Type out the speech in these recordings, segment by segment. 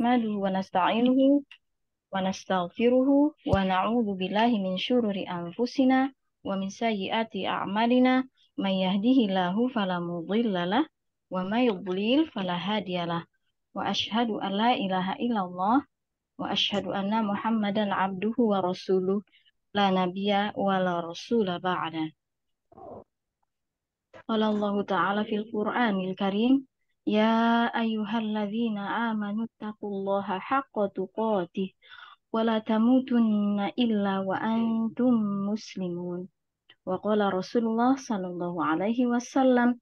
نحمده ونستعينه ونستغفره ونعوذ بالله من شرور أنفسنا ومن سيئات أعمالنا من يهده الله فلا مضل له ومن يضلل فلا هادي له وأشهد أن لا إله إلا الله وأشهد أن محمدا عبده ورسوله لا نبي ولا رسول بعده قال الله تعالى في القرآن الكريم يا أيها الذين آمنوا اتقوا الله حق تقاته ولا تموتن إلا وأنتم مسلمون وقال رسول الله صلى الله عليه وسلم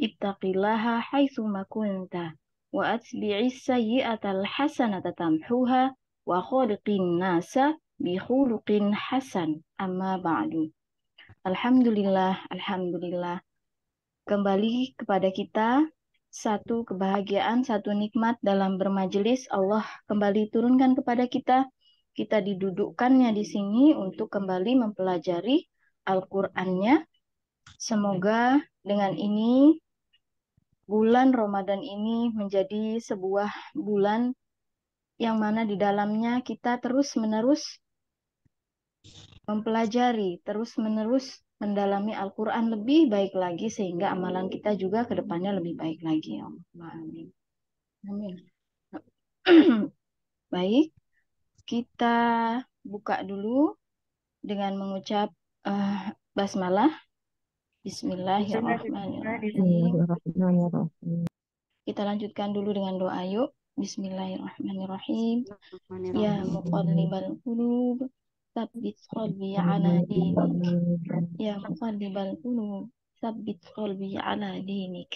اتق الله حيثما كنت وأتبع السيئة الحسنة تمحوها وخلق الناس بخلق حسن أما بعد Alhamdulillah, Alhamdulillah. Kembali kepada kita satu kebahagiaan, satu nikmat dalam bermajelis Allah kembali turunkan kepada kita. Kita didudukkannya di sini untuk kembali mempelajari Al-Qur'annya. Semoga dengan ini bulan Ramadan ini menjadi sebuah bulan yang mana di dalamnya kita terus-menerus mempelajari, terus-menerus mendalami Al-Quran lebih baik lagi sehingga amalan kita juga ke depannya lebih baik lagi ya Allah. Amin. Amin. baik, kita buka dulu dengan mengucap uh, basmalah. Bismillahirrahmanirrahim. Kita lanjutkan dulu dengan doa yuk. Bismillahirrahmanirrahim. Ya muqallibal qulub ثبت قلبي على دينك يا مقلب القلوب ثبت قلبي على دينك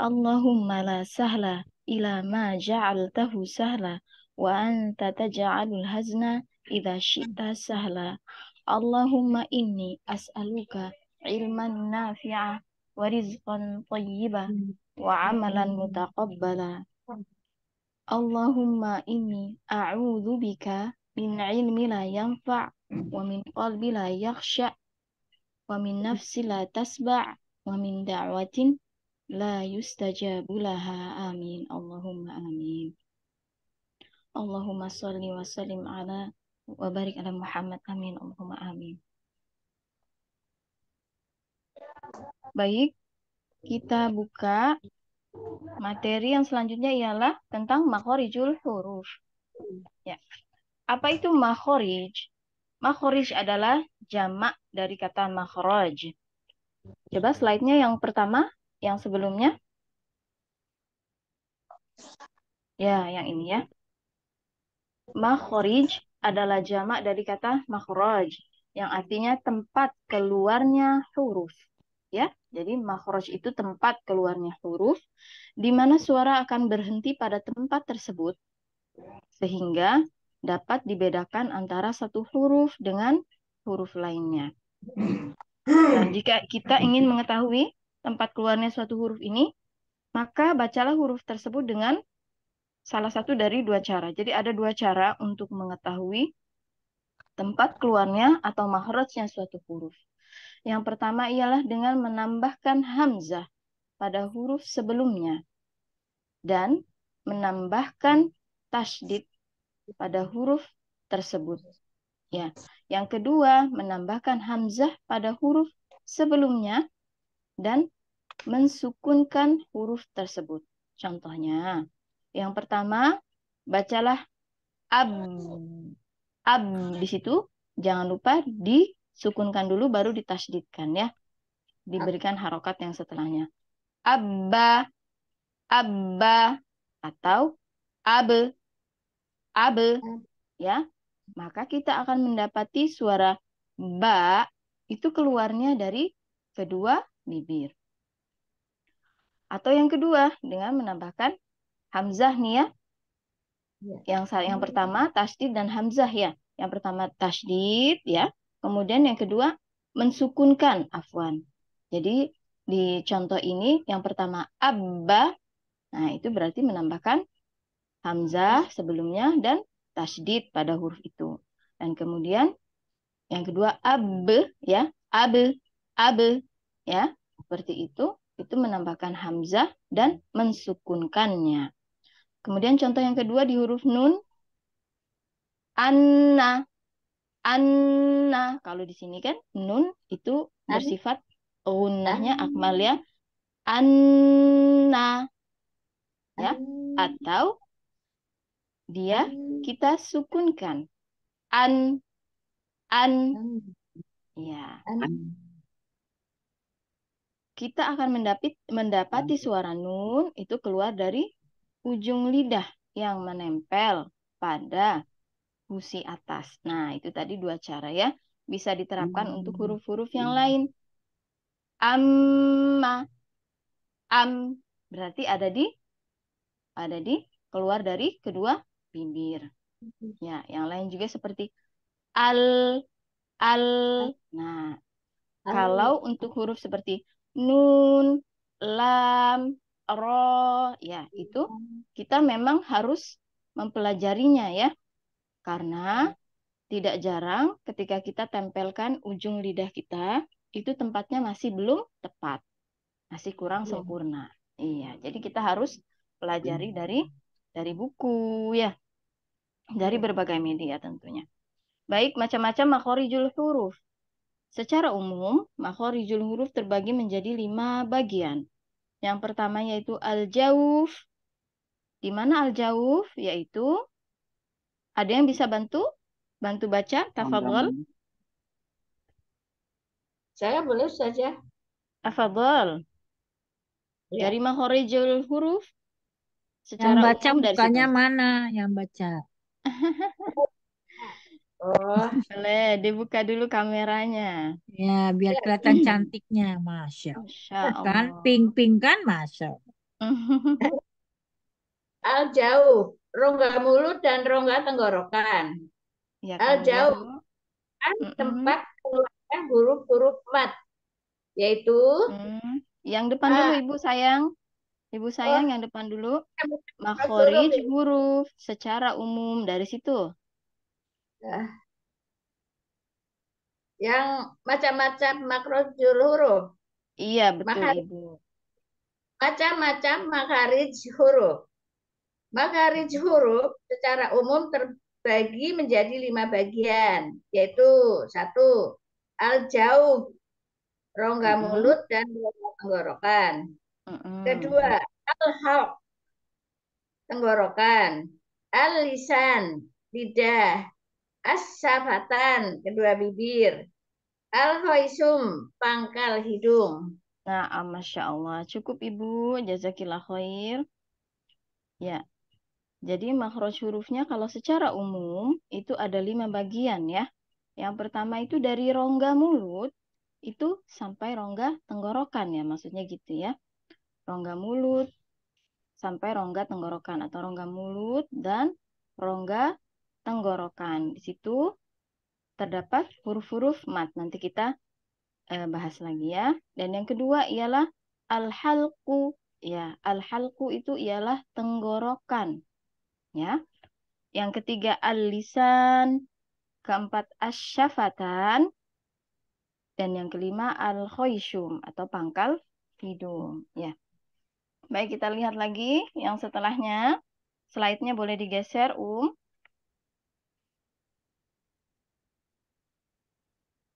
اللهم لا سهل إلى ما جعلته سهلا وأنت تجعل الهزن إذا شئت سهلا اللهم إني أسألك علما نافعا ورزقا طيبا وعملا متقبلا اللهم إني أعوذ بك min ilmi la yanfa' wa min qalbi la yakhsha' wa min nafsi la tasba' wa min da'watin la yustajabu laha amin Allahumma amin Allahumma salli wa sallim ala wa barik ala Muhammad amin Allahumma amin Baik kita buka materi yang selanjutnya ialah tentang makhorijul huruf ya apa itu makhorij? Makhorij adalah jamak dari kata makhraj. Coba slide-nya yang pertama, yang sebelumnya. Ya, yang ini ya. Makhorij adalah jamak dari kata makhraj yang artinya tempat keluarnya huruf. Ya, jadi makhraj itu tempat keluarnya huruf di mana suara akan berhenti pada tempat tersebut sehingga dapat dibedakan antara satu huruf dengan huruf lainnya. Nah, jika kita ingin mengetahui tempat keluarnya suatu huruf ini, maka bacalah huruf tersebut dengan salah satu dari dua cara. Jadi ada dua cara untuk mengetahui tempat keluarnya atau mahrajnya suatu huruf. Yang pertama ialah dengan menambahkan hamzah pada huruf sebelumnya dan menambahkan tasdid pada huruf tersebut. Ya. Yang kedua, menambahkan hamzah pada huruf sebelumnya dan mensukunkan huruf tersebut. Contohnya, yang pertama, bacalah ab. Ab di situ jangan lupa disukunkan dulu baru ditasdidkan ya. Diberikan harokat yang setelahnya. Abba, abba atau abe Abel, ya. Maka kita akan mendapati suara ba itu keluarnya dari kedua bibir. Atau yang kedua dengan menambahkan hamzah nih ya. ya. Yang yang iya. pertama tasdid dan hamzah ya. Yang pertama tasdid ya. Kemudian yang kedua mensukunkan afwan. Jadi di contoh ini yang pertama abba. Nah, itu berarti menambahkan hamzah sebelumnya dan tasdid pada huruf itu. Dan kemudian yang kedua ab ya, ab ab ya, seperti itu itu menambahkan hamzah dan mensukunkannya. Kemudian contoh yang kedua di huruf nun anna anna kalau di sini kan nun itu bersifat unnahnya akmal ya anna ya atau dia hmm. kita sukunkan an an ya an. kita akan mendapat mendapati suara nun itu keluar dari ujung lidah yang menempel pada gusi atas. Nah, itu tadi dua cara ya. Bisa diterapkan hmm. untuk huruf-huruf yang hmm. lain. Amma am berarti ada di ada di keluar dari kedua pinggir. Mm-hmm. Ya, yang lain juga seperti al, al. Nah, al. kalau untuk huruf seperti nun, lam, ro, ya itu kita memang harus mempelajarinya ya. Karena tidak jarang ketika kita tempelkan ujung lidah kita, itu tempatnya masih belum tepat. Masih kurang iya. sempurna. Iya, jadi kita harus pelajari dari dari buku ya dari berbagai media tentunya. Baik macam-macam makhorijul huruf. Secara umum, makhorijul huruf terbagi menjadi lima bagian. Yang pertama yaitu al jawuf Di mana al jawuf Yaitu, ada yang bisa bantu? Bantu baca, tafadol. Saya boleh saja. Ya? Tafadol. Ya. Dari makhorijul huruf. Secara yang baca umum, mana yang baca? Oh. Boleh, dibuka dulu kameranya. Ya, biar iya. kelihatan cantiknya, Masya. Masya kan, Allah. Kan pink-pink kan, Masya. Al jauh, rongga mulut dan rongga tenggorokan. Ya, Al jauh, kan tempat keluarnya huruf-huruf mat, yaitu. Mm. Yang depan A. dulu, ah. Ibu sayang. Ibu oh. sayang oh. yang depan dulu. Iya, makhorij huruf secara umum dari situ. Ya. Yang macam-macam makhorij huruf. Iya, betul Ibu. Macam-macam makhorij huruf. Makhorij huruf secara umum terbagi menjadi lima bagian, yaitu satu al-jauh, rongga mulut dan rongga tenggorokan hmm Kedua, al-halq, tenggorokan. Al-lisan, lidah. As-sabatan, kedua bibir. Al-hoisum, pangkal hidung. Nah, Masya Allah. Cukup Ibu. Jazakillah khair. Ya. Jadi makhraj hurufnya kalau secara umum itu ada lima bagian ya. Yang pertama itu dari rongga mulut itu sampai rongga tenggorokan ya maksudnya gitu ya rongga mulut sampai rongga tenggorokan atau rongga mulut dan rongga tenggorokan. Di situ terdapat huruf-huruf mat. Nanti kita eh, bahas lagi ya. Dan yang kedua ialah al-halqu. Ya, al-halqu itu ialah tenggorokan. Ya. Yang ketiga al-lisan, keempat asyafatan, dan yang kelima al khayshum atau pangkal hidung. Ya. Baik, kita lihat lagi yang setelahnya. Slide-nya boleh digeser, Um.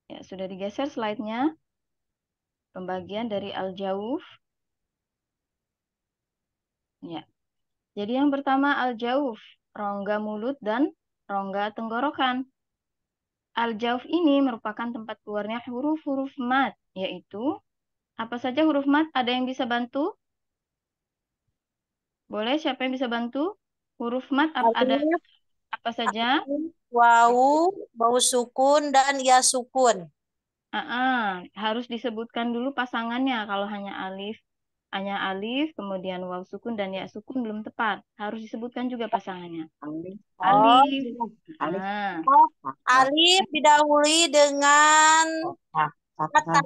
Ya, sudah digeser slide-nya. Pembagian dari al-jawuf. Ya. Jadi yang pertama al-jawuf, rongga mulut dan rongga tenggorokan. al jawuf ini merupakan tempat keluarnya huruf-huruf mat, yaitu apa saja huruf mat, ada yang bisa bantu? Boleh siapa yang bisa bantu? Huruf mat apa ada apa saja? Wau, bau sukun dan ya sukun. Uh -uh. harus disebutkan dulu pasangannya kalau hanya alif hanya alif kemudian waw sukun dan ya sukun belum tepat harus disebutkan juga pasangannya alif alif alif, Uh. Oh, alif didahului dengan kata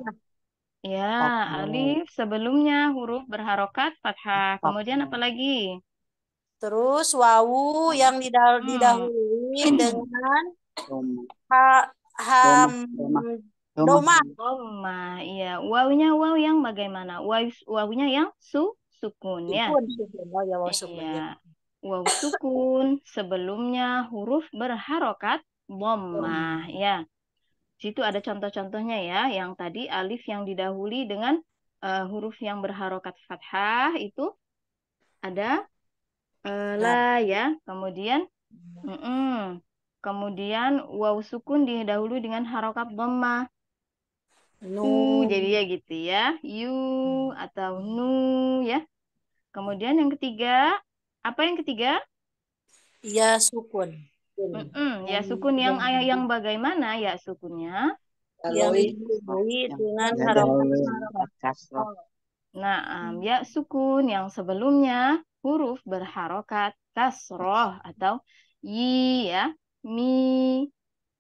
Ya, alif sebelumnya huruf berharokat fathah. Kemudian apa lagi? Terus wawu yang didal hmm. didahului hmm. dengan ha ham doma. Doma, iya. Wawunya waw yang bagaimana? Waw wawunya yang su sukun ya. Sukun, sukun. Oh, ya, ya. Iya. sukun sebelumnya huruf berharokat dhamma ya situ ada contoh-contohnya ya, yang tadi alif yang didahului dengan uh, huruf yang berharokat fathah itu ada uh, la ya, kemudian mm -mm. kemudian waw sukun didahului dengan harokat dhammah. Nu jadi ya gitu ya, yu hmm. atau nu ya. Kemudian yang ketiga, apa yang ketiga? Ya sukun. Mm -mm. Ya sukun yang ayah yang bagaimana ya sukunnya? Yang didahului dengan harokat Nah, um, ya sukun yang sebelumnya huruf berharokat kasroh atau yi ya, mi,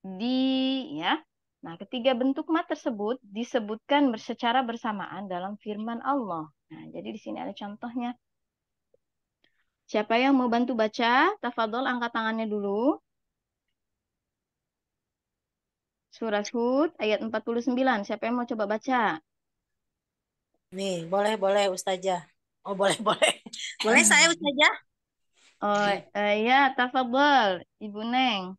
di ya. Nah, ketiga bentuk mat tersebut disebutkan secara bersamaan dalam firman Allah. Nah, jadi di sini ada contohnya. Siapa yang mau bantu baca? Tafadol angkat tangannya dulu. Surat Hud ayat 49. Siapa yang mau coba baca? Nih, boleh, boleh Ustazah. Oh, boleh, boleh. Boleh saya Ustazah? Oh, uh, ya, tafadhol Ibu Neng.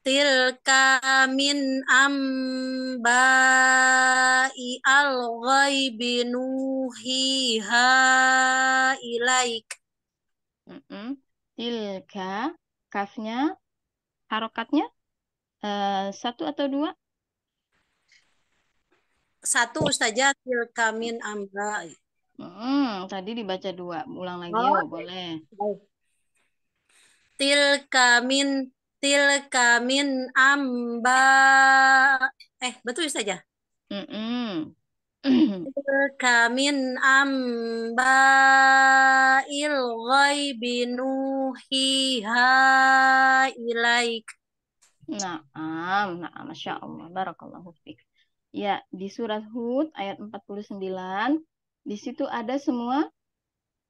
Tilka min amba'i al-ghaibi nuhiha ilaik. Mm -mm. Tilka, kafnya, harokatnya? uh, satu atau dua? Satu Ustazah Tilkamin Amra. Hmm, tadi dibaca dua, ulang lagi oh. ya boleh. Tilkamin tilkamin amba eh betul saja. Mm -mm. Kamin amba il ghaibinu hiha ilaik Naam, naam, Masya Allah, Barakallahu fiqh. Ya, di surat Hud ayat 49, di situ ada semua,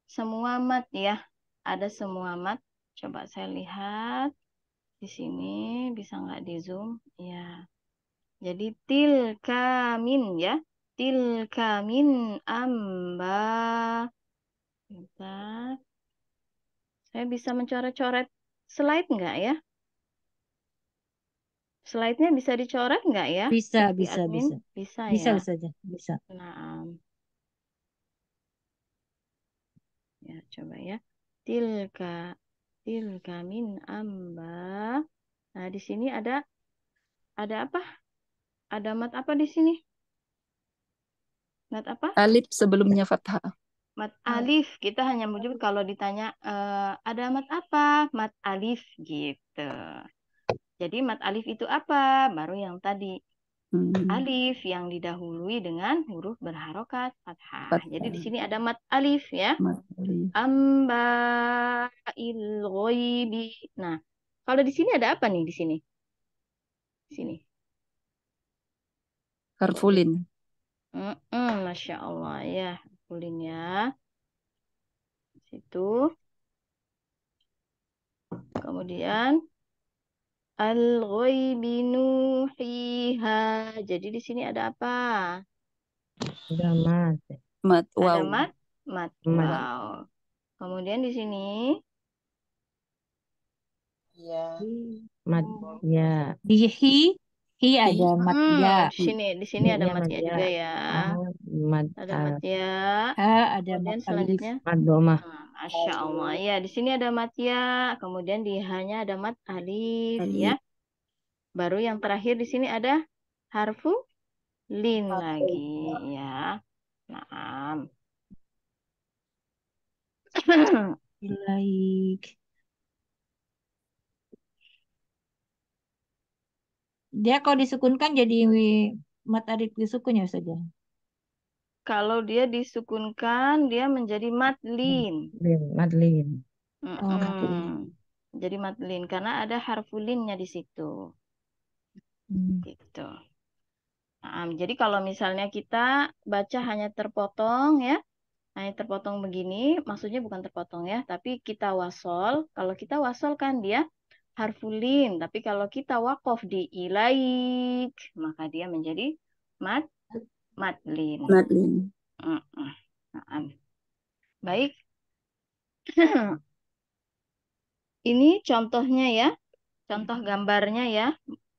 semua mat ya. Ada semua mat. Coba saya lihat di sini, bisa nggak di zoom? Ya. Jadi til kamin ya. til kamin, amba. Bentar. Saya bisa mencoret-coret slide nggak ya? Slide-nya bisa dicoret nggak ya? Bisa, Di bisa, admin? bisa. Bisa, bisa ya? Bisa saja, bisa. Nah. Ya, coba ya. Tilka, tilka min amba. Nah, di sini ada, ada apa? Ada mat apa di sini? Mat apa? Alif sebelumnya fathah. Mat ah. alif. Kita hanya menyebut kalau ditanya, uh, ada mat apa? Mat alif gitu. Jadi mat alif itu apa? Baru yang tadi. Hmm. Alif yang didahului dengan huruf berharokat fathah. fathah. Jadi di sini ada mat alif ya. Amba il Nah, kalau di sini ada apa nih di sini? Di sini. Harfulin. Mm -mm, Masya Allah ya. Harfulin ya. Di Situ. Kemudian Al-ghaibi nuhiha. Jadi di sini ada apa? Ada mat. Mat wow. Ada mat, mat, mat. wow. Kemudian di sini Ya. Mat hmm. ya. Di hi hi ada hmm, mat ya. Hmm, di sini di sini ada ya mat ya juga ya. Ah, mat ada mat ya. Ah, ada Kemudian mat selanjutnya. Mat domah. Hmm. Masya Allah. Ya, di sini ada Matya, kemudian di hanya ada Mat Alif, Alif. ya. Baru yang terakhir di sini ada harfu lin Alif. lagi, ya. Nah. Baik. Dia kalau disukunkan jadi mat alif disukun ya saja kalau dia disukunkan dia menjadi madlin. Madlin. madlin. -mm. Hmm. jadi madlin karena ada harfulinnya di situ. Hmm. Gitu. Nah, jadi kalau misalnya kita baca hanya terpotong ya, hanya terpotong begini, maksudnya bukan terpotong ya, tapi kita wasol. Kalau kita wasol kan dia harfulin, tapi kalau kita wakof di ilaik, maka dia menjadi mat Madlin. Madlin. Uh -uh. baik. Ini contohnya ya. Contoh gambarnya ya.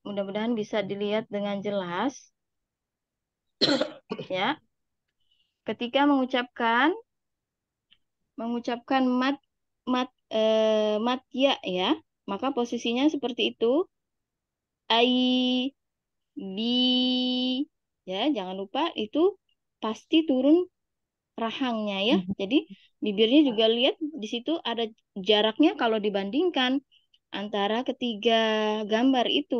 Mudah-mudahan bisa dilihat dengan jelas. ya. Ketika mengucapkan mengucapkan mat mat eh, mat ya ya, maka posisinya seperti itu. Ai bi ya jangan lupa itu pasti turun rahangnya ya mhm. jadi bibirnya juga lihat di situ ada jaraknya kalau dibandingkan antara ketiga gambar itu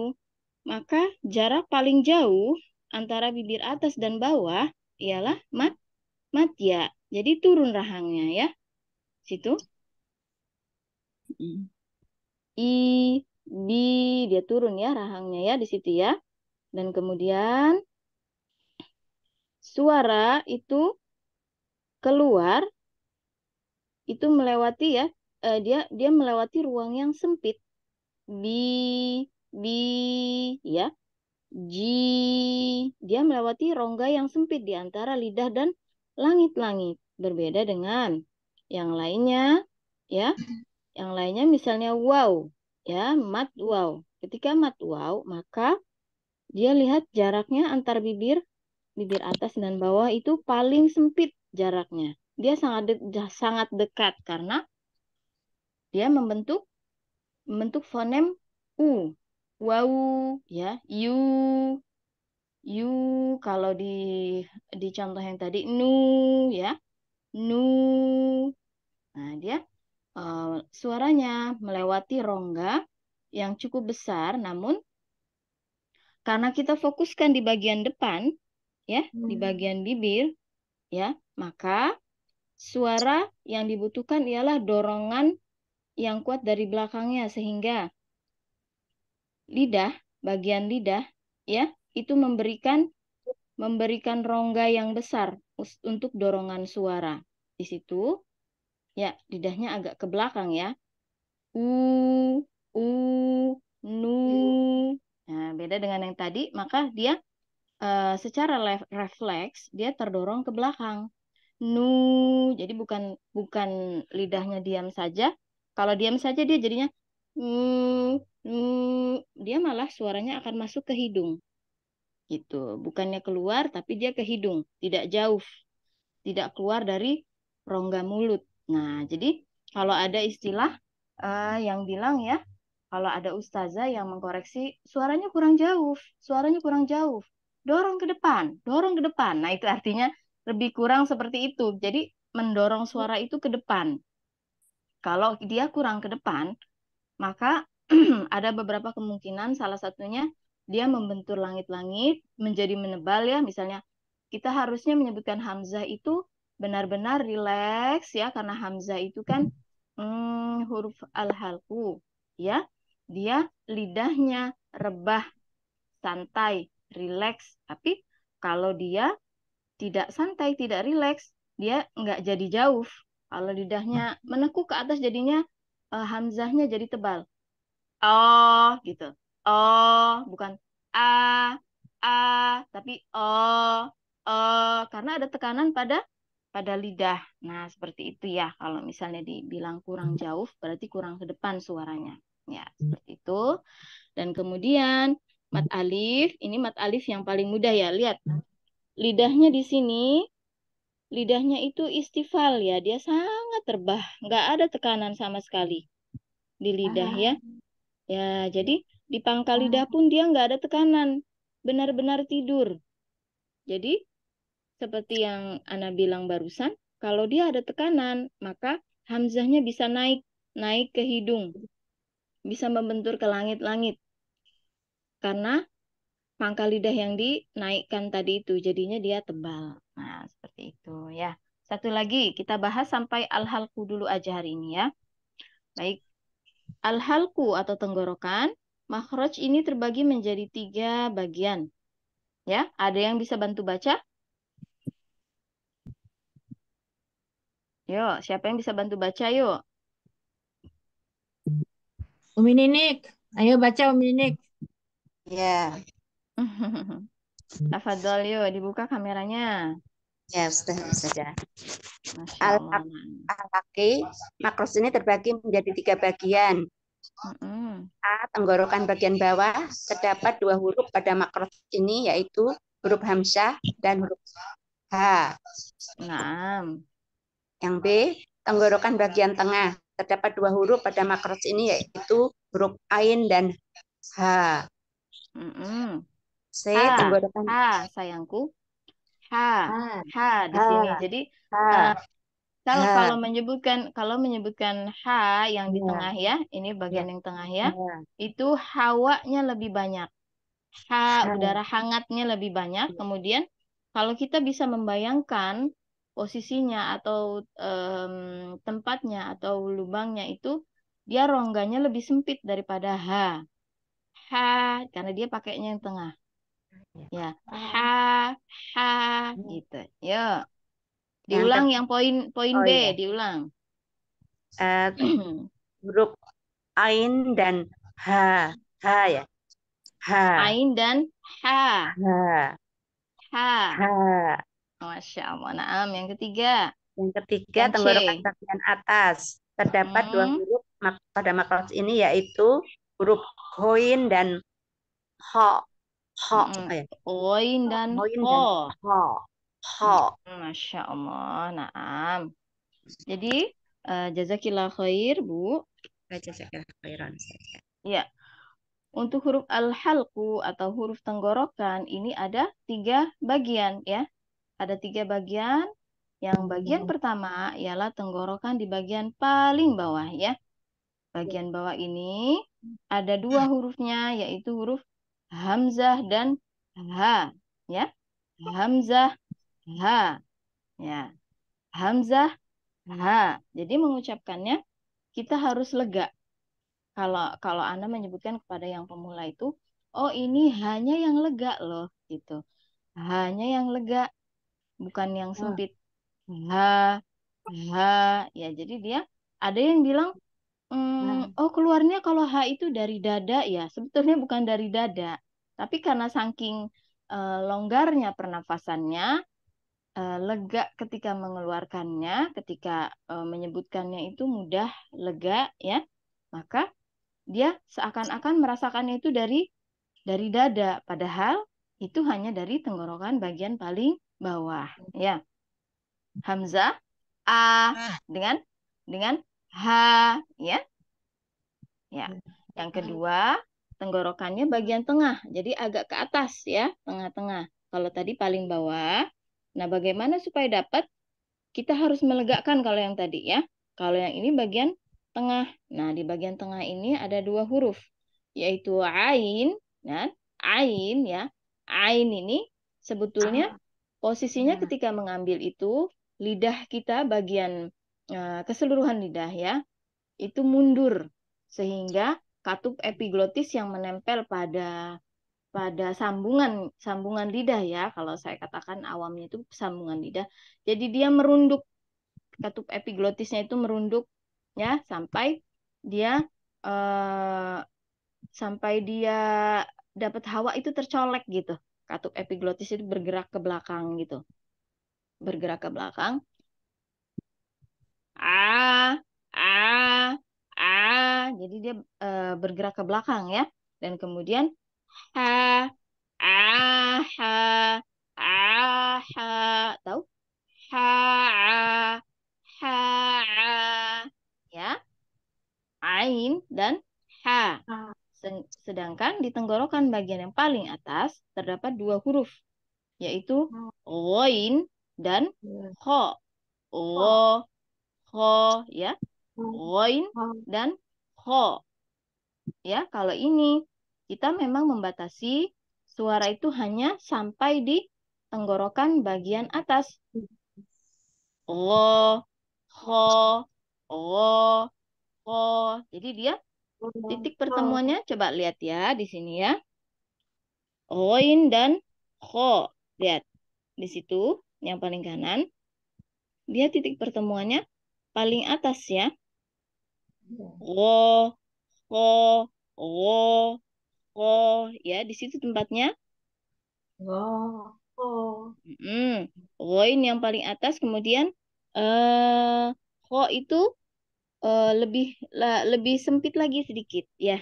maka jarak paling jauh antara bibir atas dan bawah ialah mat mat ya jadi turun rahangnya ya situ mhm. i bi dia turun ya rahangnya ya di situ ya dan kemudian suara itu keluar itu melewati ya uh, dia dia melewati ruang yang sempit bi bi ya ji dia melewati rongga yang sempit di antara lidah dan langit-langit berbeda dengan yang lainnya ya yang lainnya misalnya wow ya mat wow ketika mat wow maka dia lihat jaraknya antar bibir bibir atas dan bawah itu paling sempit jaraknya. Dia sangat de sangat dekat karena dia membentuk membentuk fonem u. Wau ya, you you kalau di di contoh yang tadi nu ya. Nu. Nah, dia uh, suaranya melewati rongga yang cukup besar namun karena kita fokuskan di bagian depan, ya hmm. di bagian bibir ya maka suara yang dibutuhkan ialah dorongan yang kuat dari belakangnya sehingga lidah bagian lidah ya itu memberikan memberikan rongga yang besar untuk dorongan suara di situ ya lidahnya agak ke belakang ya u u nu nah beda dengan yang tadi maka dia Eh, secara refleks dia terdorong ke belakang. Nu, jadi bukan bukan lidahnya diam saja. Kalau diam saja dia jadinya mm, mm, dia malah suaranya akan masuk ke hidung. Gitu. Bukannya keluar tapi dia ke hidung, tidak jauh. Tidak keluar dari rongga mulut. Nah, jadi kalau ada istilah uh, yang bilang ya, kalau ada ustazah yang mengkoreksi suaranya kurang jauh, suaranya kurang jauh dorong ke depan, dorong ke depan. Nah, itu artinya lebih kurang seperti itu. Jadi mendorong suara itu ke depan. Kalau dia kurang ke depan, maka ada beberapa kemungkinan salah satunya dia membentur langit-langit menjadi menebal ya misalnya kita harusnya menyebutkan hamzah itu benar-benar rileks ya karena hamzah itu kan hmm, huruf al-halqu ya dia lidahnya rebah santai relax. Tapi kalau dia tidak santai, tidak relax, dia nggak jadi jauh. Kalau lidahnya hmm. menekuk ke atas jadinya uh, hamzahnya jadi tebal. Oh, gitu. Oh, bukan a a tapi oh oh karena ada tekanan pada pada lidah. Nah, seperti itu ya. Kalau misalnya dibilang kurang jauh, berarti kurang ke depan suaranya. Ya, seperti itu. Dan kemudian Mat mm-hmm. alif, ini mat alif yang paling mudah ya. Lihat, lidahnya di sini, lidahnya itu istival ya. Dia sangat terbah, nggak ada tekanan sama sekali di lidah ah. ya. Ya, jadi di pangkal ah. lidah pun dia nggak ada tekanan. Benar-benar tidur. Jadi, seperti yang Ana bilang barusan, kalau dia ada tekanan, maka hamzahnya bisa naik, naik ke hidung. Bisa membentur ke langit-langit karena pangkal lidah yang dinaikkan tadi itu jadinya dia tebal. Nah, seperti itu ya. Satu lagi kita bahas sampai al-halqu dulu aja hari ini ya. Baik. Al-halqu atau tenggorokan, makhraj ini terbagi menjadi tiga bagian. Ya, ada yang bisa bantu baca? Yuk, siapa yang bisa bantu baca yuk? Umi Ninik, ayo baca Umi Ninik. Ya. Tafadol yuk, dibuka kameranya. Ya, sudah, saja. Al-Akhi, makros ini terbagi menjadi tiga bagian. A, tenggorokan bagian bawah, terdapat dua huruf pada makros ini, yaitu huruf Hamzah dan huruf H. Nah. Yang B, tenggorokan bagian tengah, terdapat dua huruf pada makros ini, yaitu huruf ain dan H. Mm ha, tunggu depan. Ha, sayangku. Ha, ha, ha di ha, sini. Jadi ha, uh, kalau ha. kalau menyebutkan kalau menyebutkan ha yang di ha. tengah ya, ini ya. bagian ya. yang tengah ya, ha. itu hawanya lebih banyak. Ha, ha, udara hangatnya lebih banyak. Ya. Kemudian kalau kita bisa membayangkan posisinya atau um, tempatnya atau lubangnya itu dia rongganya lebih sempit daripada ha ha karena dia pakainya yang tengah. Iya. Ya, ah. ha ha gitu. ya Diulang yang poin poin oh, B, iya. diulang. Uh, eh, huruf ain dan ha. Ha ya. Ha. Ain dan ha. Ha. Ha. Ha. Masya Allah. Naam. Yang ketiga. Yang ketiga tenggorokan bagian atas. Terdapat hmm. dua huruf pada makros ini yaitu huruf hoin dan ho. Ho. Eh. Hoin dan hoin ho. ho. Ho. Masya Allah. Naam. Jadi uh, jazakillah khair, Bu. Ya, jazakillah khairan. Ya. Untuk huruf al halku atau huruf tenggorokan ini ada tiga bagian ya. Ada tiga bagian. Yang bagian pertama ialah tenggorokan di bagian paling bawah ya. Bagian bawah ini ada dua hurufnya yaitu huruf hamzah dan ha ya hamzah ha ya hamzah ha jadi mengucapkannya kita harus lega kalau kalau anda menyebutkan kepada yang pemula itu oh ini hanya yang lega loh gitu hanya yang lega bukan yang iya. sempit ha ha ya jadi dia ada yang bilang Nah, mmm, oh keluarnya kalau H itu dari dada ya? Sebetulnya bukan dari dada, tapi karena saking, uh, longgarnya pernafasannya, uh, lega ketika mengeluarkannya, ketika, uh, menyebutkannya itu mudah lega ya, maka dia seakan-akan merasakannya itu dari dari dada, padahal itu hanya dari tenggorokan bagian paling bawah, ya. Hamzah, "A" ah, nah. dengan dengan H, ya. Ya. ya. Yang nah. kedua, tenggorokannya bagian tengah, jadi agak ke atas ya, tengah-tengah. Kalau tadi paling bawah. Nah, bagaimana supaya dapat? Kita harus melegakan kalau yang tadi ya. Kalau yang ini bagian tengah. Nah, di bagian tengah ini ada dua huruf, yaitu ain dan ain ya. Ain ini sebetulnya ah. posisinya iya. ketika mengambil itu lidah kita bagian Eh, keseluruhan lidah ya itu mundur sehingga katup epiglotis yang menempel pada pada sambungan sambungan lidah ya kalau saya katakan awamnya itu sambungan lidah jadi dia merunduk katup epiglotisnya itu merunduk ya sampai dia eh, sampai dia dapat hawa itu tercolek gitu katup epiglotis itu bergerak ke belakang gitu bergerak ke belakang a a a jadi dia e, bergerak ke belakang ya dan kemudian ha a ha a ha tahu ha a ha a ya ain dan ha sedangkan di tenggorokan bagian yang paling atas terdapat dua huruf yaitu ghoin hmm. dan Ko o ho ya roin dan ho ya kalau ini kita memang membatasi suara itu hanya sampai di tenggorokan bagian atas ro ho ho ho jadi dia titik pertemuannya coba lihat ya di sini ya roin dan ho lihat di situ yang paling kanan dia titik pertemuannya paling atas ya. Ro, iya. ro, ro, ro. Ya, di situ tempatnya. Ro, ro. Mm Roin yang paling atas, kemudian eh uh, ro itu uh, lebih la, lebih sempit lagi sedikit ya,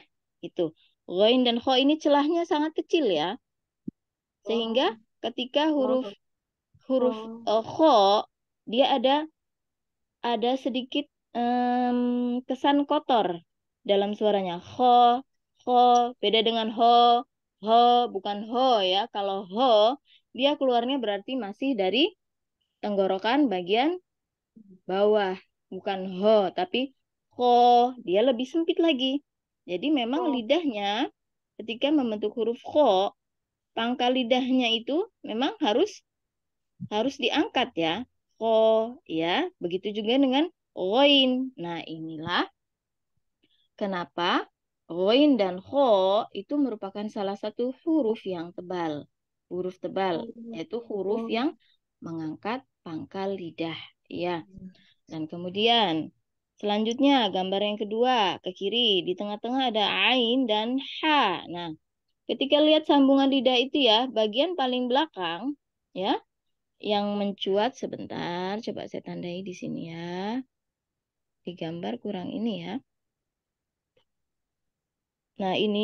itu. Roin dan ko ini celahnya sangat kecil ya. Sehingga oh. ketika oh. huruf huruf uh, oh. ho eh, dia ada ada sedikit um, kesan kotor dalam suaranya. Ho, ho, beda dengan ho, ho, bukan ho ya. Kalau ho, dia keluarnya berarti masih dari tenggorokan bagian bawah. Bukan ho, tapi ho, dia lebih sempit lagi. Jadi memang oh. lidahnya ketika membentuk huruf ho, pangkal lidahnya itu memang harus harus diangkat ya ko, oh, ya. Begitu juga dengan roin. Nah, inilah kenapa roin dan Ko itu merupakan salah satu huruf yang tebal. Huruf tebal, hmm. yaitu huruf hmm. yang mengangkat pangkal lidah. Ya. Dan kemudian Selanjutnya, gambar yang kedua, ke kiri, di tengah-tengah ada ain dan ha. Nah, ketika lihat sambungan lidah itu ya, bagian paling belakang, ya, yang mencuat sebentar, coba saya tandai di sini ya. Di gambar kurang ini ya. Nah, ini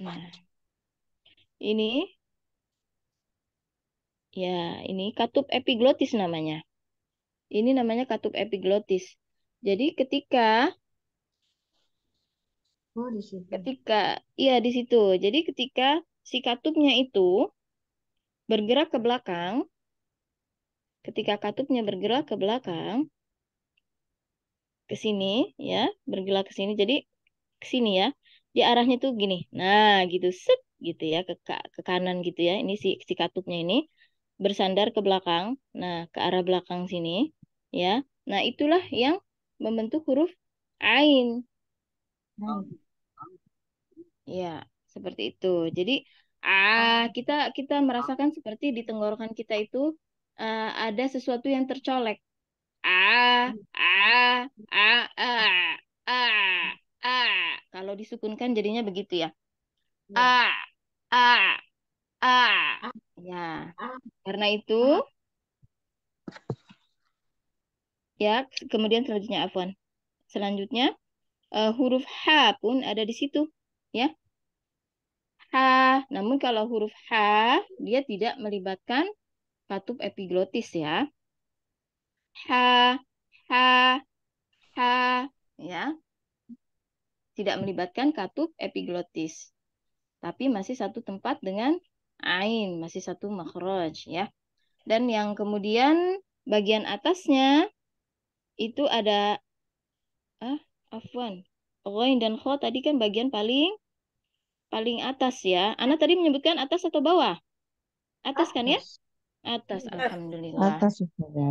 Nah, ini ya, ini katup epiglotis namanya. Ini namanya katup epiglotis. Jadi ketika Oh, di situ. Ketika iya di situ. Jadi ketika si katupnya itu bergerak ke belakang, ketika katupnya bergerak ke belakang ke sini ya, bergerak ke sini. Jadi ke sini ya. Di arahnya tuh gini. Nah, gitu set gitu ya ke ke kanan gitu ya. Ini si si katupnya ini bersandar ke belakang. Nah, ke arah belakang sini ya. Nah, itulah yang membentuk huruf ain. Ya, seperti itu. Jadi ah oh. kita kita merasakan seperti di tenggorokan kita itu uh, ada sesuatu yang tercolek. Ah, ah, ah, ah, ah, ah. Kalau disukunkan jadinya begitu ya. Iya. Ah, ah, ah, ah. Ya. Ah. Karena itu ah. ya, kemudian selanjutnya Afwan. Selanjutnya uh, huruf H pun ada di situ ya. h Namun kalau huruf H dia tidak melibatkan katup epiglotis ya. h h h ya. Tidak melibatkan katup epiglotis. Tapi masih satu tempat dengan ain, masih satu makhraj ya. Dan yang kemudian bagian atasnya itu ada ah afwan, ghain dan kho tadi kan bagian paling paling atas ya. Ana tadi menyebutkan atas atau bawah? Atas, atas. kan ya? Atas, eh. alhamdulillah. Atas ya.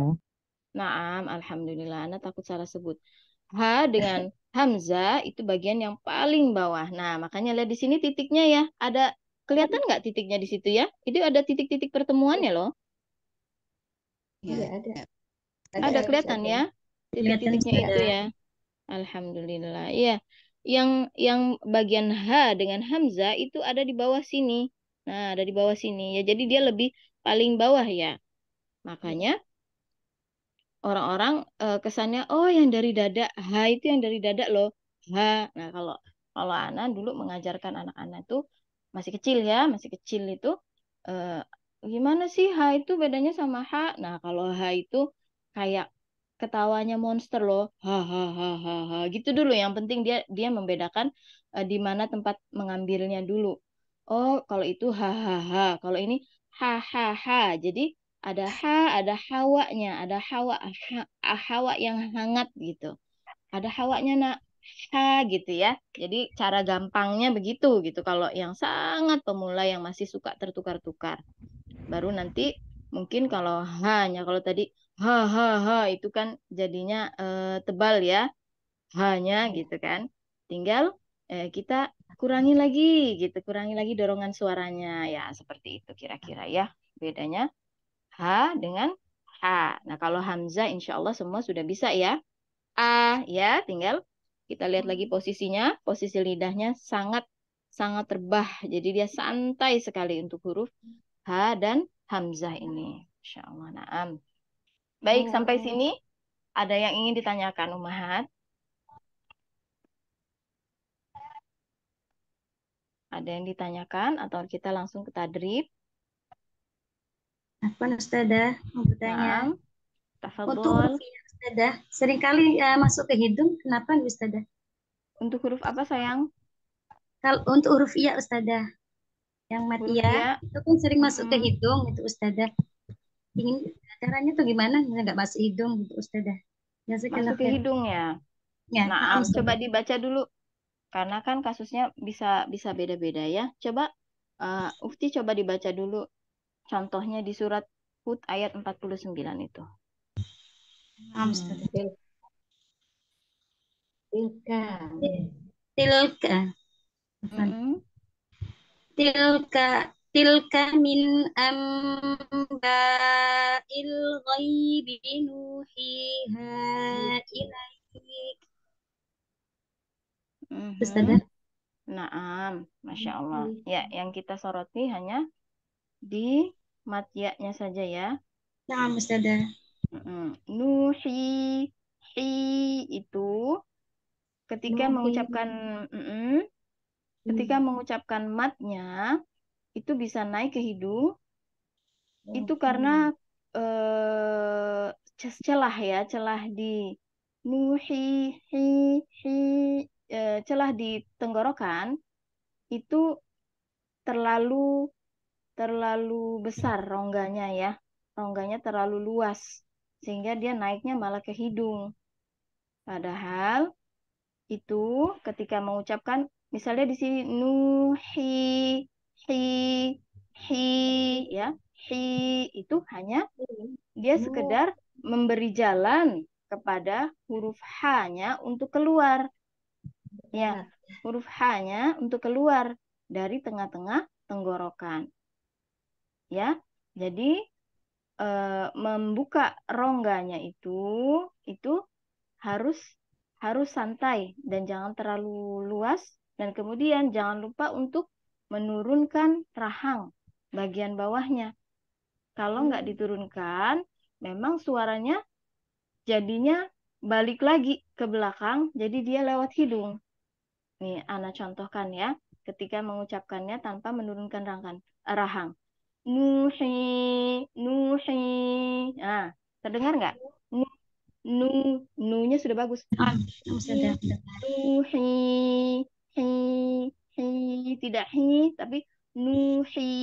Naam, alhamdulillah. Ana takut salah sebut. ha dengan Hamzah itu bagian yang paling bawah. Nah, makanya lihat di sini titiknya ya. Ada kelihatan nggak titiknya di situ ya? Itu ada titik-titik pertemuannya loh. Iya, iya, ada. Ada, ada kelihatan ya titik-titiknya itu ya. Alhamdulillah. Iya yang yang bagian H dengan Hamzah itu ada di bawah sini. Nah, ada di bawah sini. Ya, jadi dia lebih paling bawah ya. Makanya orang-orang e, kesannya, oh yang dari dada, H itu yang dari dada loh. H. Nah, kalau kalau Ana dulu mengajarkan anak-anak itu masih kecil ya, masih kecil itu e, gimana sih H itu bedanya sama H? Nah, kalau H itu kayak ketawanya monster loh hahaha gitu dulu yang penting dia dia membedakan uh, di mana tempat mengambilnya dulu oh kalau itu hahaha kalau ini hahaha jadi ada ha ada hawanya ada hawa ha, hawa yang hangat gitu ada hawanya nak ha gitu ya jadi cara gampangnya begitu gitu kalau yang sangat pemula yang masih suka tertukar-tukar baru nanti mungkin kalau hanya kalau tadi ha ha ha itu kan jadinya uh, tebal ya hanya hmm. gitu kan tinggal eh, kita kurangi lagi gitu kurangi lagi dorongan suaranya ya seperti itu kira-kira ya bedanya h dengan h nah kalau hamzah insya Allah semua sudah bisa ya a ya tinggal kita lihat lagi posisinya posisi lidahnya sangat sangat terbah jadi dia santai sekali untuk huruf h dan hamzah ini insyaallah naam Baik, oh, sampai sini ada yang ingin ditanyakan, Umahat? Ada yang ditanyakan atau kita langsung ke tadrib? Apa kan Ustazah mau bertanya? Untuk huruf ya, Ustazah, seringkali uh, masuk ke hidung, kenapa Ustazah? Untuk huruf apa sayang? Kalau untuk huruf iya Ustazah, yang mati ya. ya, itu kan sering masuk hmm. ke hidung itu Ustazah. Ingin caranya tuh gimana nggak masuk hidung gitu Ustazah masuk ke ya? hidung ya ya nah Ustazah. coba dibaca dulu karena kan kasusnya bisa bisa beda-beda ya coba uh, Ufti coba dibaca dulu contohnya di surat Hud ayat 49 itu Nah, hmm. Tilka. Hmm. Tilka. Hmm. Tilka tilka min amba'il ghaibi nuhiha ilaik. Mhm. Ustazah? Naam, Masya Allah. Ya, yang kita soroti hanya di matiaknya saja ya. Naam, Ustazah. Mhm. Nuhi, hi itu ketika Nuhi. mengucapkan mm -mm, ketika hmm. mengucapkan matnya itu bisa naik ke hidung. okay. Itu karena eh, celah ya, celah di muhi, hi, hi, uh, celah di tenggorokan itu terlalu terlalu besar rongganya ya. Rongganya terlalu luas sehingga dia naiknya malah ke hidung. Padahal itu ketika mengucapkan misalnya di sini nuhi hi hi ya hi itu hanya dia hmm. sekedar memberi jalan kepada huruf h-nya untuk keluar ya nah. huruf h-nya untuk keluar dari tengah-tengah tenggorokan ya jadi e, membuka rongganya itu itu harus harus santai dan jangan terlalu luas dan kemudian jangan lupa untuk menurunkan rahang bagian bawahnya. Kalau nggak hmm. diturunkan, memang suaranya jadinya balik lagi ke belakang, jadi dia lewat hidung. Nih, Ana contohkan ya, ketika mengucapkannya tanpa menurunkan rangkan, rahang. Nuhi, nuhi. Nah, terdengar nggak? Nu, nu, nya sudah bagus. Ah, sudah. Nuhi, hi tidak hi tapi nuhi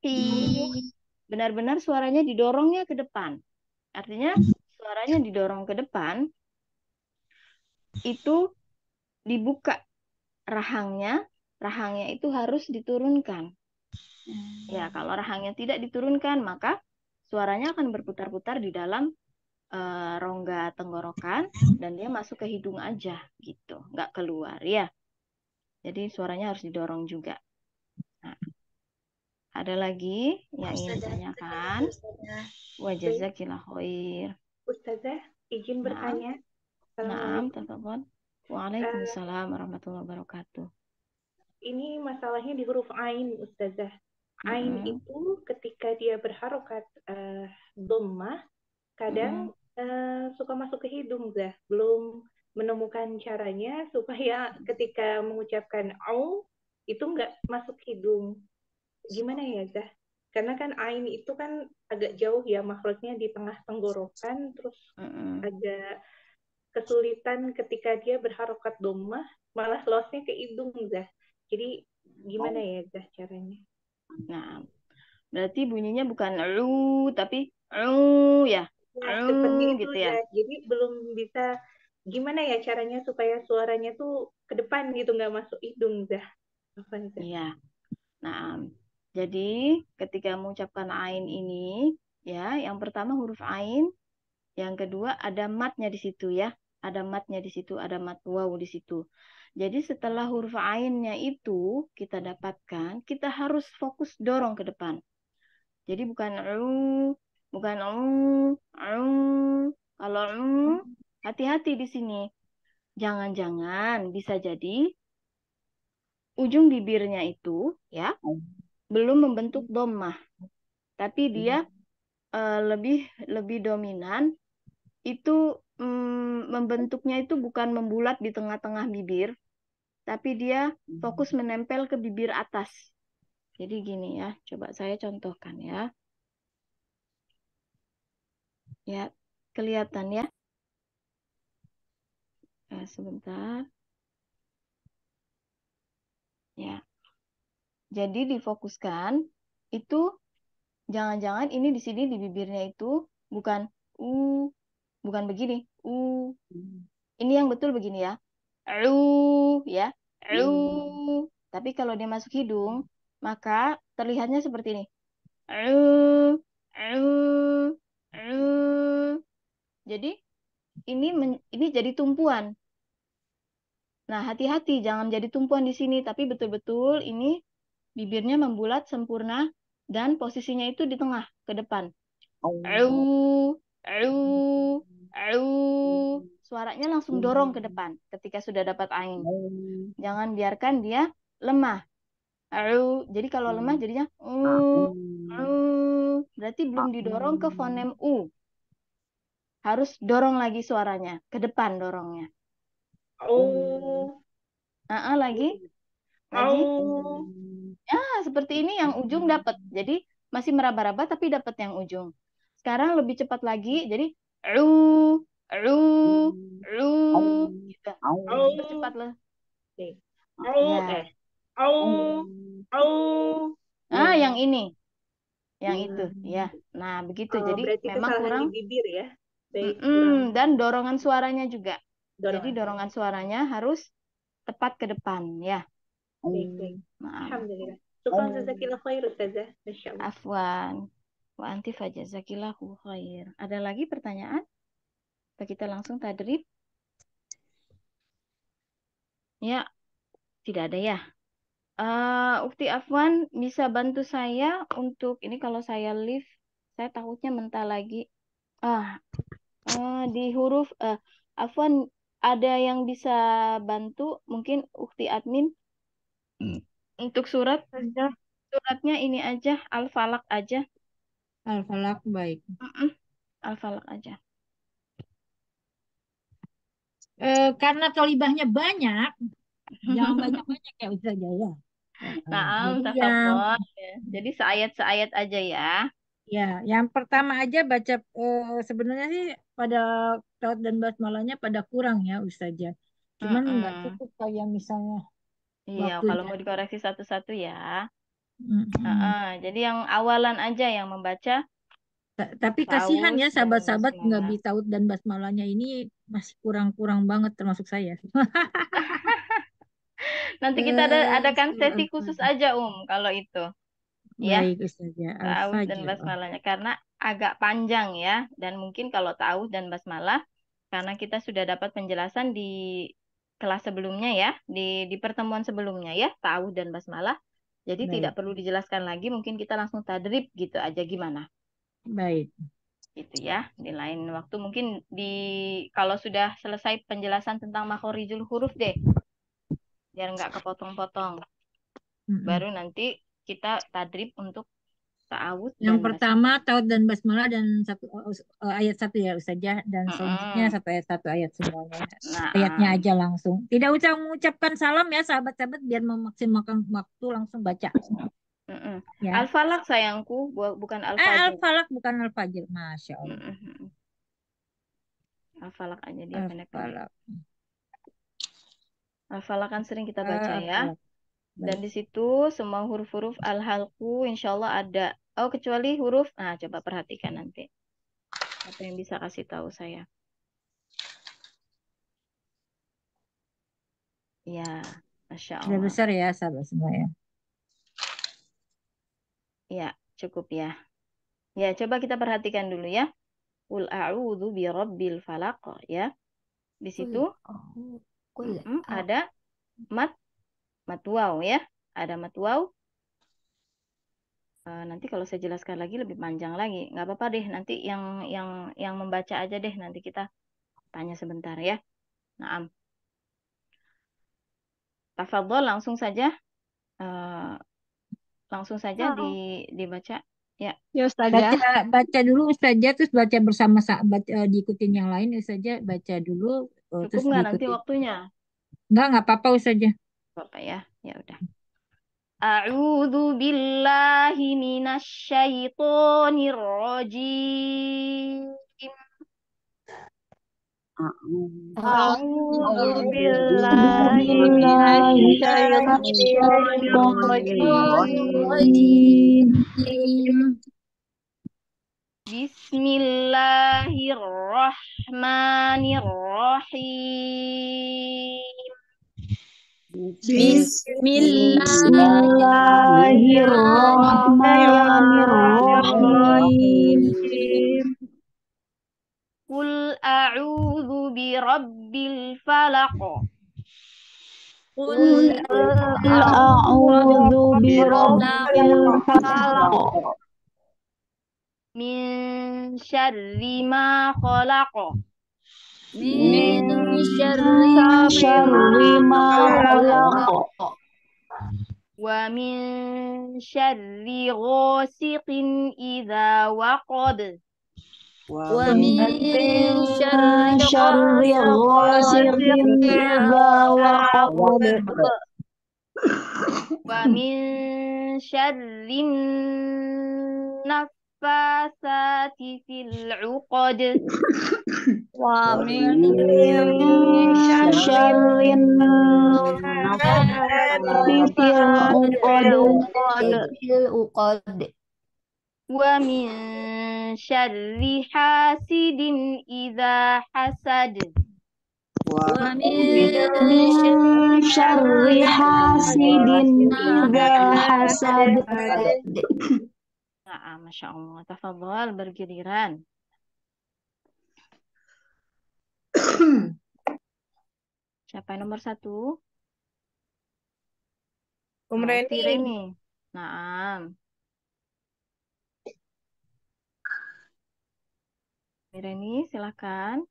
hi benar-benar suaranya didorongnya ke depan artinya suaranya didorong ke depan itu dibuka rahangnya rahangnya itu harus diturunkan ya kalau rahangnya tidak diturunkan maka suaranya akan berputar-putar di dalam uh, rongga tenggorokan dan dia masuk ke hidung aja gitu nggak keluar ya jadi suaranya harus didorong juga. Nah, ada lagi yang ingin ditanyakan? Wajazakillah khair. Ustazah, izin bertanya. Naam, telepon. Waalaikumsalam uh, warahmatullahi wabarakatuh. Ini masalahnya di huruf ain, Ustazah. Ain hmm. itu ketika dia berharokat uh, eh, doma, kadang hmm. uh, suka masuk ke hidung, Zah. Belum menemukan caranya supaya ketika mengucapkan au itu nggak masuk hidung. Gimana ya, Zah? Karena kan ain itu kan agak jauh ya makhluknya di tengah tenggorokan, terus mm-hmm. agak kesulitan ketika dia berharokat domah, malah lossnya ke hidung, Zah. Jadi gimana oh. ya, Zah, caranya? Nah, berarti bunyinya bukan lu, tapi lu ya. Nah, itu gitu ya. ya. Jadi belum bisa gimana ya caranya supaya suaranya tuh ke depan gitu nggak masuk hidung dah apa itu iya nah jadi ketika mengucapkan ain ini ya yang pertama huruf ain yang kedua ada matnya di situ ya ada matnya di situ ada mat waw di situ jadi setelah huruf ainnya itu kita dapatkan kita harus fokus dorong ke depan jadi bukan u bukan u u kalau u Hati-hati di sini. Jangan-jangan bisa jadi ujung bibirnya itu ya belum membentuk domah. Tapi dia uh, lebih lebih dominan itu um, membentuknya itu bukan membulat di tengah-tengah bibir, tapi dia hmm. fokus menempel ke bibir atas. Jadi gini ya, coba saya contohkan ya. Ya, kelihatan ya. Eh, sebentar. Ya. Jadi difokuskan itu jangan-jangan ini di sini di bibirnya itu bukan u bukan begini. U. Hmm. Ini yang betul begini ya. U ya. U. Iya. Tapi kalau dia masuk hidung, maka terlihatnya seperti ini. U. U. U. Jadi ini men, ini jadi tumpuan. Nah, hati-hati jangan jadi tumpuan di sini, tapi betul-betul ini bibirnya membulat sempurna dan posisinya itu di tengah ke depan. Oh. Au, au, au. Hmm. Suaranya langsung dorong ke depan ketika sudah dapat angin. Oh. Jangan biarkan dia lemah. Au. Jadi kalau lemah hmm. jadinya u. Ah, hmm. Berarti belum didorong ke fonem u harus dorong lagi suaranya ke depan dorongnya. Oh. Uh, uh, lagi. Lagi. Oh. Ya, seperti ini yang ujung dapat. Jadi masih meraba-raba tapi dapat yang ujung. Sekarang lebih cepat lagi. Jadi ru ru ru gitu. cepat lah. Oke. Nah, ya. Eh. Ah, yang ini. Yang hmm. itu, ya. Nah, begitu. Oh, Jadi memang kurang bibir ya stay mm -mm, dan dorongan suaranya juga. Dorongan. Jadi dorongan suaranya harus tepat ke depan ya. Hmm, maaf. Alhamdulillah. Syukran hmm. khair Afwan. Wa khair. Ada lagi pertanyaan? kita langsung tadrib? Ya. Tidak ada ya. Uh, Ukti Afwan bisa bantu saya untuk ini kalau saya lift, saya takutnya mentah lagi. Ah, di huruf uh, Afwan ada yang bisa bantu mungkin Ukti admin hmm. untuk surat saja suratnya ini aja Al-Falak aja Al-Falak baik mm -mm. Al-Falak aja uh, karena tolibahnya banyak jangan banyak-banyak ya Ustazah ya Nah, ya. Jadi seayat-seayat aja ya. Ya, yang pertama aja baca eh, sebenarnya sih pada taut dan Basmalahnya pada kurang ya Ustazah. Cuman mm nggak cukup kayak misalnya Iya, kalau mau dikoreksi satu-satu ya. mm -hmm. Uh-uh, Jadi yang awalan aja yang membaca. Ta- Tapi kasihan ya sahabat-sahabat nggak -sahabat taut dan Basmalahnya ini masih kurang-kurang banget termasuk saya. Nanti kita ada eh, adakan sesi khusus aja Um kalau itu ya. Baik, Ustazah. dan basmalahnya karena agak panjang ya dan mungkin kalau tahu dan basmalah karena kita sudah dapat penjelasan di kelas sebelumnya ya, di di pertemuan sebelumnya ya, tahu dan basmalah. Jadi Baik. tidak perlu dijelaskan lagi, mungkin kita langsung tadrib gitu aja gimana? Baik. Gitu ya. Di lain waktu mungkin di kalau sudah selesai penjelasan tentang makhorijul huruf deh. Biar nggak kepotong-potong. Mm -hmm. Baru nanti kita tadrib untuk ta'awud. Yang pertama ta'awud dan basmalah dan satu uh, uh ayat satu ya Ustazah ya. dan selanjutnya mm. satu ayat satu ayat semuanya. Nah, Ayatnya mm. aja langsung. Tidak usah mengucapkan salam ya sahabat-sahabat biar memaksimalkan waktu langsung baca. Mm -mm. Ya. Al-Falak sayangku bukan ah, Al-Fajr. Eh, Al-Falak bukan Al-Fajr. Masya Allah. Mm -mm. Al-Falak aja dia Al-Falak. Al-Falak kan sering kita baca Al ah, ya. Dan di situ semua huruf-huruf al-halku insya Allah ada. Oh, kecuali huruf. Nah, coba perhatikan nanti. Apa yang bisa kasih tahu saya. Ya, Masya Allah. Sudah besar ya, sahabat semua ya. Ya, cukup ya. Ya, coba kita perhatikan dulu ya. Ul a'udhu bi rabbil falak. ya. Di situ ada mat Matuau ya. Ada Matuau. E, nanti kalau saya jelaskan lagi lebih panjang lagi. Nggak apa-apa deh, nanti yang yang yang membaca aja deh. Nanti kita tanya sebentar ya. Naam. Tafadol langsung saja. E, langsung saja oh. di, dibaca. Ya. Ya Ustazah. Baca, baca dulu Ustazah terus baca bersama baca, eh, diikutin yang lain Ustazah baca dulu Cukup terus nggak nanti waktunya? Nggak, nggak apa-apa Ustazah. Bapak ya. Ya udah. A'udzu billahi minasy syaithanir rajim. A'udzu billahi minasy syaithanir rajim. Bismillahirrahmanirrahim. بسم الله الرحمن الرحيم قل أعوذ برب الفلق قل أعوذ برب الفلق من شر ما خلق من شر ما خلق ومن شر غاسق إذا وقب ومن شر غاسق إذا وقب ومن شر النفس النفاسات في العقد ومن شر النفاسات في العقد ومن شر حاسد إذا حسد ومن شر حاسد إذا حسد Nah, Masya Allah. Tafadhol bergiliran. Siapa yang nomor satu? Um Reni. nah, Naam. Reni, silakan.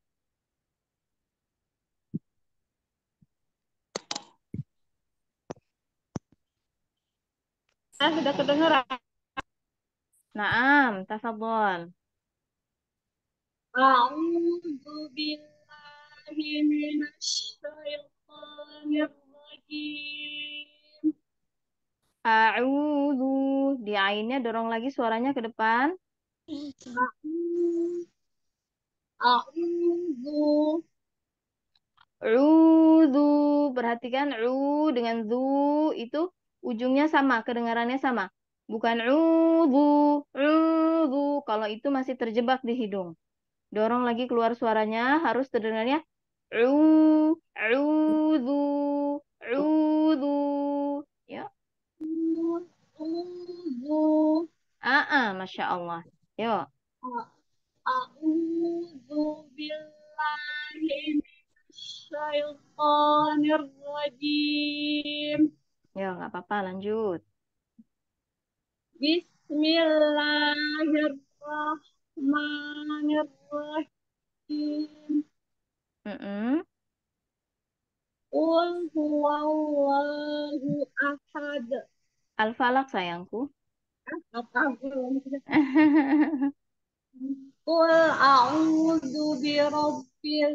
Saya ah, sudah kedengeran. Naam, tafadhol. A'udzu billahi minasy syaithanir rajim. A'udzu, di ainnya dorong lagi suaranya ke depan. A'udzu. Rudu, perhatikan ru dengan zu itu ujungnya sama, kedengarannya sama. Bukan uzu uzu Kalau itu masih terjebak di hidung. Dorong lagi keluar suaranya, harus terdengarnya uzu uzu Ya. uzu Ah, ah, Masya Allah. Yo. A'udhu billahi minasyaitonir rajim. Ya, nggak apa-apa, lanjut. Bismillahirrahmanirrahim. Uh uh. huwallahu ahad. al Falak sayangku. Apa Qul a'udzu rabbil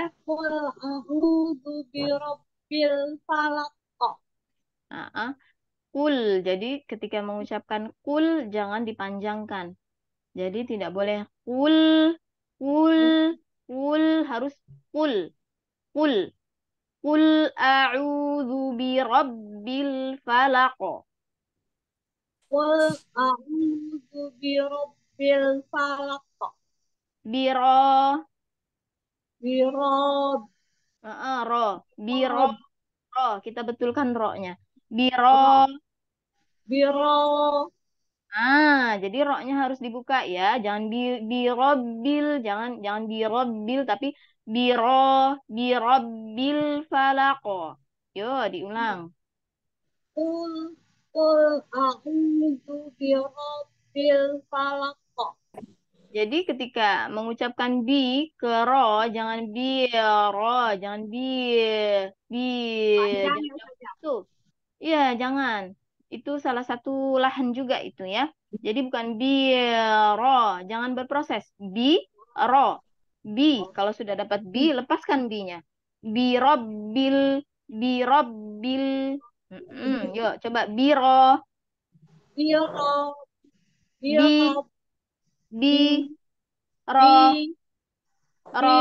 eh qul a'udzu rabbil falaq. Heeh. Ah, uh ah. -uh kul. Jadi ketika mengucapkan kul jangan dipanjangkan. Jadi tidak boleh kul, kul, kul harus kul, kul. Kul a'udzu rabbil falaq. Kul a'udzu rabbil falaq. Biro. Biro. Uh -uh, ro. Biro. Ro. Kita betulkan ro-nya. Biro. Oh. Biro. Ah, jadi roknya harus dibuka ya. Jangan bi biro bil jangan jangan biro bil tapi biro biro bil falako. Yo, diulang. Kul kul biro bil falako. Jadi ketika mengucapkan bi ke ro, jangan bi ro, jangan bi bi. Panjang, jangan, Itu Iya, jangan. Itu salah satu lahan juga itu ya. Jadi bukan bi ro, jangan berproses. bi ro. bi. Kalau sudah dapat bi, hmm. lepaskan binya. Birobil, birobil. Mm -mm. Iya. Yuk, coba biro. Biro. ro. Bi. bi. Ro. Ro.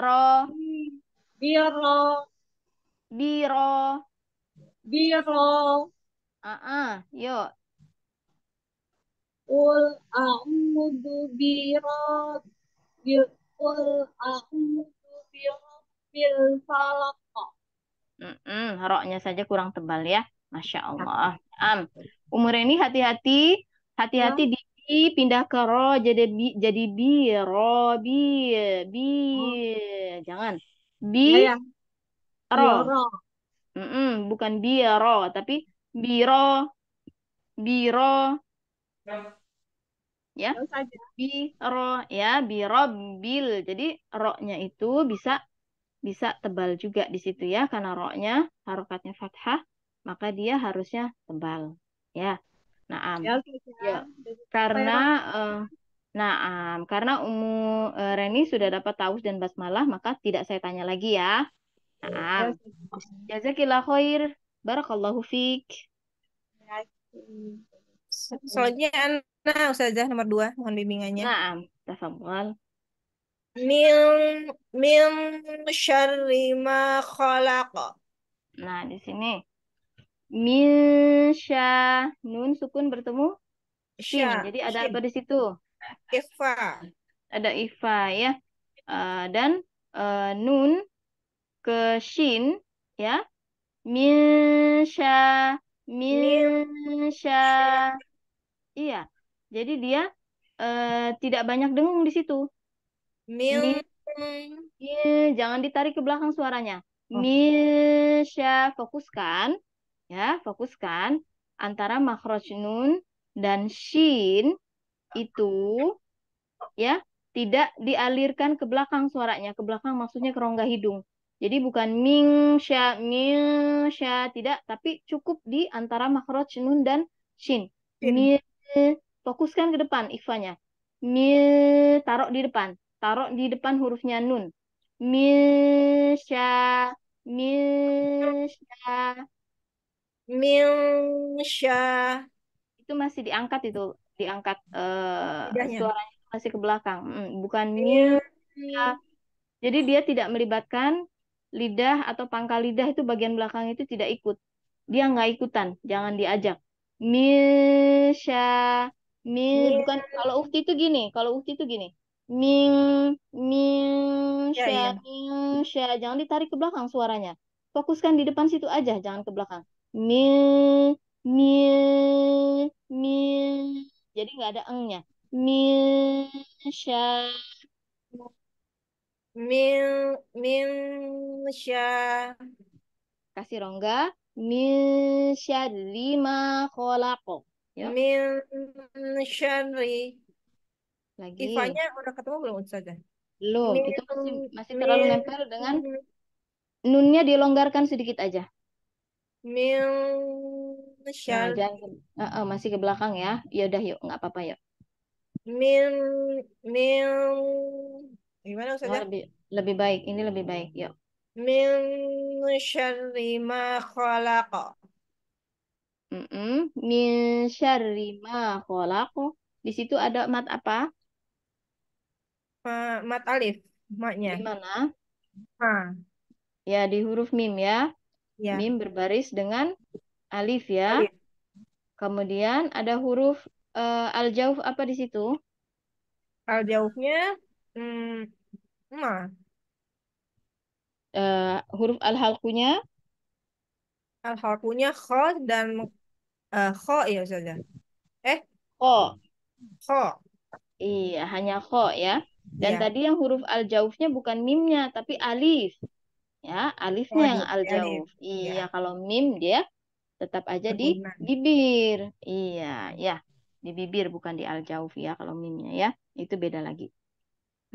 Ro. Biro. Biro. Biro. Ah, uh uh-uh, yuk. Ul a'udhu bil Ul a'udhu biro bil falak. Mm -mm, roknya saja kurang tebal ya. Masya Allah. Am. Umur ini hati-hati. Hati-hati ya. di pindah ke ro jadi bi jadi bi ro bi bi oh. jangan bi ya, ya. ro, ro. Mm-mm, bukan biro, tapi biro, biro. Ya, biro, ya, biro bil. Jadi roknya itu bisa bisa tebal juga di situ ya, karena roknya harokatnya fathah, maka dia harusnya tebal. Ya, Nah Ya, ya. karena uh, um, karena Umu uh, Reni sudah dapat taus dan basmalah, maka tidak saya tanya lagi ya. Nah, iya jazakillah khair. Barakallahu fiik. Selanjutnya Nah, Ustazah nomor dua, mohon bimbingannya. Naam, Tafamual. Mim mim syarri ma khalaqa. Nah, di sini min sya nun sukun bertemu Sya. Jadi ada apa di situ? Ifa. Ada ifa ya. Uh, dan uh, nun ke shin ya minsha minsha iya jadi dia uh, tidak banyak dengung di situ min jangan ditarik ke belakang suaranya oh. minsha fokuskan ya fokuskan antara makhraj nun dan shin itu ya tidak dialirkan ke belakang suaranya ke belakang maksudnya kerongga hidung jadi bukan ming, sya, mil, sya, tidak, tapi cukup di antara makhraj nun dan shin. Mil, fokuskan ke depan ifanya. Mil, taruh di depan. Taruh di depan hurufnya nun. Mil, sya, mil, sya. Mil, sya. Itu masih diangkat itu, diangkat uh, suaranya masih ke belakang. Mm, bukan mil, sya. Jadi dia tidak melibatkan lidah atau pangkal lidah itu bagian belakang itu tidak ikut. Dia nggak ikutan, jangan diajak. Milsha, mil bukan kalau ukti itu gini, kalau ukti itu gini. Ming, ming, sya, ya, ya. ming, sya. Jangan ditarik ke belakang suaranya. Fokuskan di depan situ aja, jangan ke belakang. Mil, mil, mil. Jadi nggak ada engnya. Mil, sya, min min sya kasih rongga min syarri ma khalaq. ya min syarri lagi Ifanya udah ketemu belum ustazah belum min, itu masih masih terlalu min, nempel dengan nunnya dilonggarkan sedikit aja min syarri nah, uh, uh, masih ke belakang ya ya udah yuk nggak apa-apa yuk min min Gimana Ustazah? Oh, lebih lebih baik. Ini lebih baik, yuk. Min syarri ma khalaqa. Mm -mm. Min syarri ma khalaqa. Di situ ada mat apa? Ma, mat alif, matnya. Di mana? Ha. Ya, di huruf mim ya. ya. Mim berbaris dengan alif ya. Alif. Kemudian ada huruf uh, eh, al-jauf apa di situ? Al-jaufnya Hmm, Ma. Nah. Eh, huruf al-halqunya al harfunya kho dan eh kho ya saja. Eh, kho. kho. Iya, hanya kho ya. Dan Ya, tadi yang huruf al-jaufnya bukan mimnya, tapi alif. Ya, alifnya oh, yang al-jauf. Iya, Ya, kalau mim dia tetap aja di bibir. Iya, ya. Di bibir bukan di al-jauf ya kalau mimnya ya. Itu beda lagi.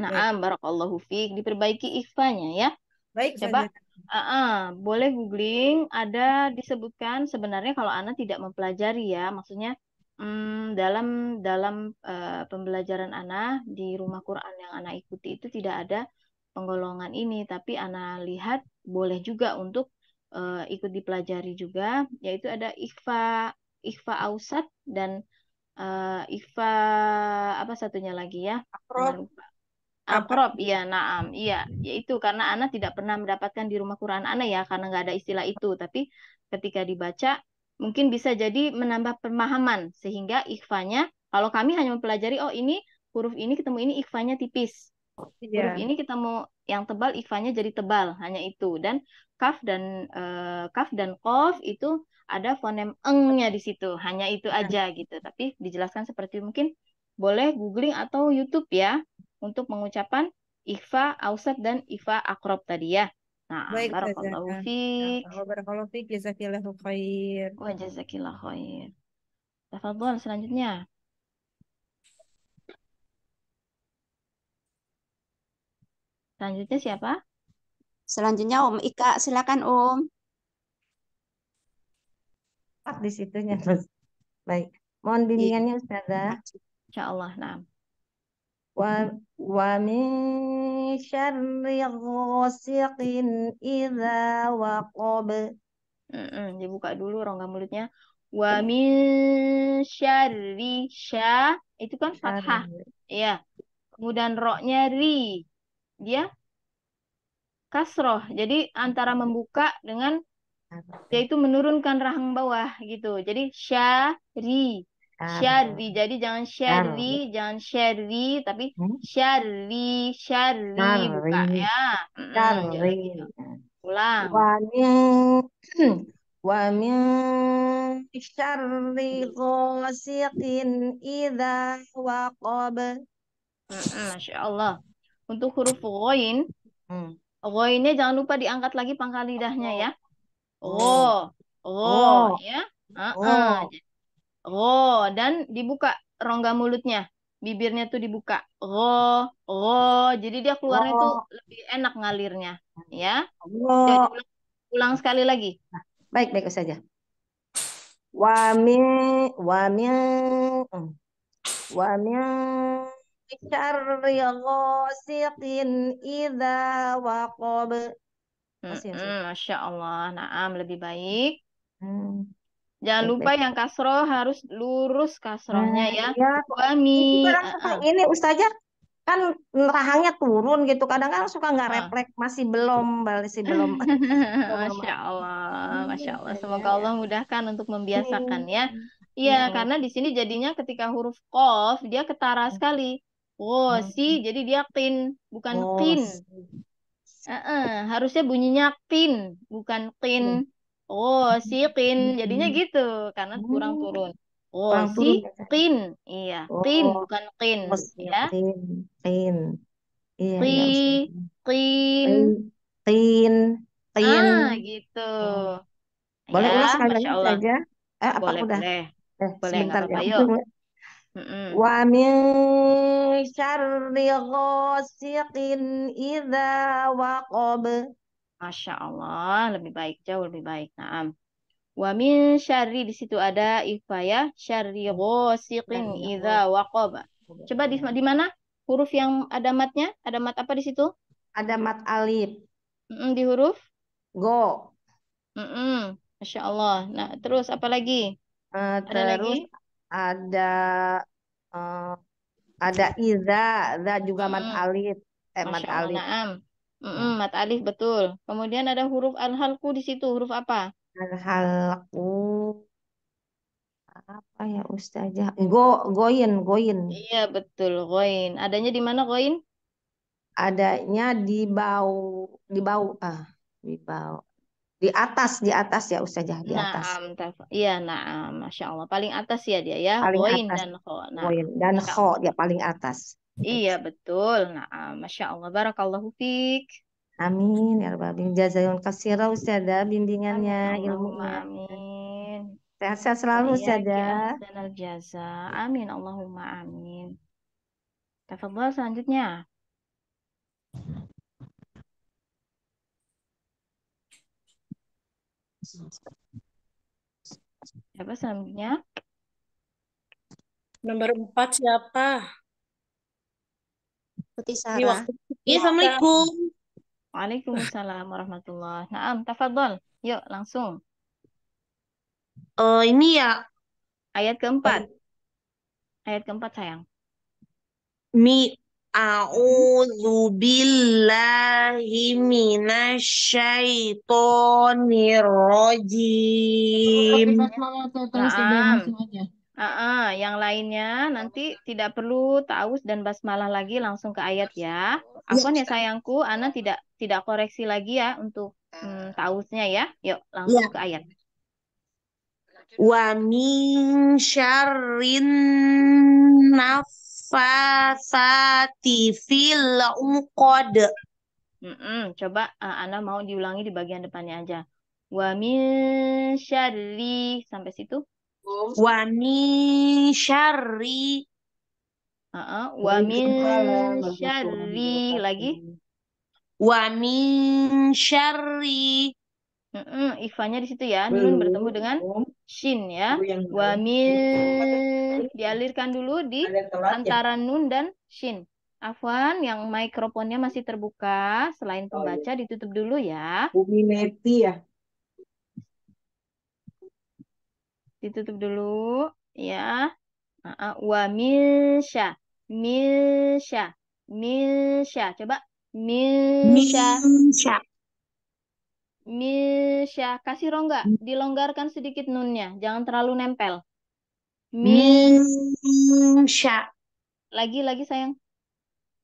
Nah, barakallahu fiik, diperbaiki ikhfanya ya. Baik, coba. Uh, uh, boleh googling ada disebutkan sebenarnya kalau anak tidak mempelajari ya, maksudnya um, dalam dalam uh, pembelajaran anak di rumah Quran yang anak ikuti itu tidak ada penggolongan ini tapi anak lihat boleh juga untuk uh, ikut dipelajari juga yaitu ada ikhfa ikhfa ausat dan uh, ikhfa apa satunya lagi ya akrob akrob iya, naam, iya. Hmm. Yaitu karena Ana tidak pernah mendapatkan di rumah Quran Ana ya, karena nggak ada istilah itu. Tapi ketika dibaca, mungkin bisa jadi menambah pemahaman. Sehingga ikhfanya, kalau kami hanya mempelajari, oh ini huruf ini ketemu ini ikhfanya tipis. Yeah. Huruf ini ketemu yang tebal, ikhfanya jadi tebal. Hanya itu. Dan kaf dan uh, kaf dan kof itu ada fonem engnya di situ. Hanya itu iya. aja gitu. Tapi dijelaskan seperti mungkin boleh googling atau YouTube ya untuk mengucapkan ikhfa ausat dan ikhfa akrob tadi ya. Nah, Baik, barakallahu fiik. Ya, barakallahu fiik, jazakillahu khair. Wa jazakillahu khair. Tafadhol selanjutnya. Selanjutnya siapa? Selanjutnya Om Ika, silakan Om. Pak ah, Di situnya, Baik. Mohon bimbingannya Ustazah. Insya Allah, nah. ومن شر غاسق idza وقب dibuka dulu rongga mulutnya wa min syarri sya itu kan fathah ya kemudian roknya ri dia kasroh jadi antara membuka dengan yaitu menurunkan rahang bawah gitu jadi syari Syarri. Jadi jangan gitu. syarri, jangan syarri, tapi syarri, syarri bukan ya. Syarri. Ulang. Wa min wa min ida ghasiqin idza waqab. Masya Allah. Untuk huruf ghoin, hmm. jangan lupa diangkat lagi pangkal lidahnya ya. Oh, oh ya. Uh -uh ro oh, dan dibuka rongga mulutnya bibirnya tuh dibuka ro ro jadi dia keluarnya ro. tuh lebih enak ngalirnya ya ro. Ulang, ulang sekali lagi baik baik saja Wami wami wami syarri ghasiqin idza waqab Masya Allah, naam lebih baik. Hmm. Jangan lupa yang kasro harus lurus kasrohnya nah, ya. ya. Suami. Eh, eh. Ini ustazah kan rahangnya turun gitu. Kadang kan suka nggak ah. refleks, masih belum, masih belum. Masya Allah, Masya Allah. Iya, iya, Semoga iya. Allah mudahkan untuk membiasakan ya. Iya, hmm. karena di sini jadinya ketika huruf kof dia ketara sekali. oh hmm. si jadi dia tin, bukan oh, tin. Si. Uh -uh, harusnya bunyinya tin, bukan tin. Hmm. Oh, siqin. Jadinya gitu karena kurang oh. turun. Oh, siqin. Ya, iya, Iya, oh, bukan qin oh, ya. Qin. Qin. Iya, qi, qin. Qin. Qin. Ah, gitu. Oh. Boleh ya, ulas sekali lagi saja? Eh, apa boleh, udah? Boleh. Eh, boleh, sebentar apa ya. Yuk. Wa min syarri ghasiqin idza waqab. Masya Allah, lebih baik, jauh lebih baik. Naam. Wa min syarri di situ ada ya syarri hmm. ghasiqin idza waqaba. Coba di, hmm. di mana? Huruf yang ada matnya? Ada mat apa di situ? Ada mat alif. Mm -mm, di huruf? Go. Mm -mm. Masya Allah. Nah, terus apa lagi? Uh, ada terus lagi? ada uh, ada iza, za juga mat alif. Eh, Masya mat alif. Naam. Mm-mm, nah. mata alif betul. Kemudian ada huruf al halku di situ. Huruf apa? al halku apa ya ustazah? Go goin goin. Iya betul goin. Adanya di mana goin? Adanya di bau di bau ah di bau di atas di atas ya ustazah di atas. Naam, iya naam, masya Allah paling atas ya dia ya. Paling goin atas. dan kho. Nah, dan kho dia ya, paling atas. Iya betul. Nah, Masya Allah. Barakallahu fiq. Amin. Ya Rabbal Alamin. Jazakallahu kasira Ustazah bimbingannya, ilmu. Amin. Sehat-sehat selalu iya, Ustazah. Ya, jaza. Amin. Allahumma amin. Tafadhol selanjutnya. Siapa selanjutnya? Nomor empat siapa? Putih Sarah. Iya, Assalamualaikum. Waalaikumsalam warahmatullahi Naam, tafadol. Yuk, langsung. Oh, ini ya. Ayat keempat. Ayat keempat, sayang. Mi a'udhu billahi minasyaitonirrojim. Aa, yang lainnya nanti tidak perlu taus dan basmalah lagi langsung ke ayat ya. Afwan ya sayangku, Ana tidak tidak koreksi lagi ya untuk hmm, tausnya ya. Yuk langsung ya. ke ayat. Wamin syarin nafasati fil Mm -mm, coba uh, Ana mau diulangi di bagian depannya aja. Wamin syari sampai situ. Wani syari. Uh-uh. Wa lagi. Wa min syarri. uh Ifanya di situ ya. Nun bertemu dengan shin ya. Wa dialirkan dulu di ya? antara nun dan shin. Afwan, yang mikrofonnya masih terbuka. Selain oh, iya. pembaca, ditutup dulu ya. Bumi Neti ya. ditutup dulu ya. Nah, wa misha milsha, milsha. Coba misha misha Milsha. kasih rongga, hmm. dilonggarkan sedikit nunnya, jangan terlalu nempel. misha Lagi-lagi sayang.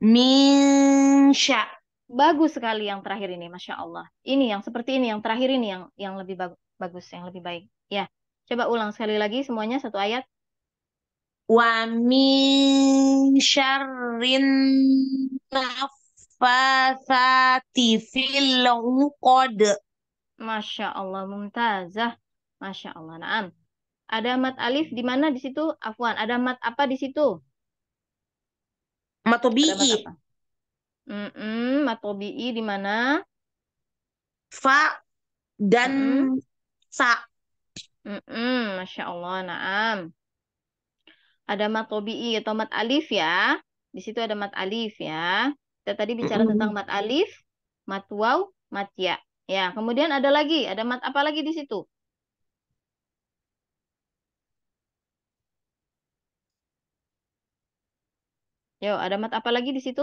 misha Bagus sekali yang terakhir ini, masya Allah. Ini yang seperti ini, yang terakhir ini yang yang lebih bagus, yang lebih baik. Ya. Coba ulang sekali lagi semuanya satu ayat. Wa min syarrin nafasati fil uqad. Masya Allah, mumtazah. Masya Allah, na'am. Ada mat alif di mana di situ? Afwan, ada mat apa di situ? Matobi'i. Mat mm -mm, matobi'i di mana? Fa dan mm -mm. sa. Mm-mm, Masya Allah, naam. Ada mat tobi'i iya, atau mat alif ya. Di situ ada mat alif ya. Kita tadi bicara mm -hmm. tentang mat alif, mat waw, mat ya. Ya, kemudian ada lagi, ada mat apa lagi di situ? Yo, ada mat apa lagi di situ?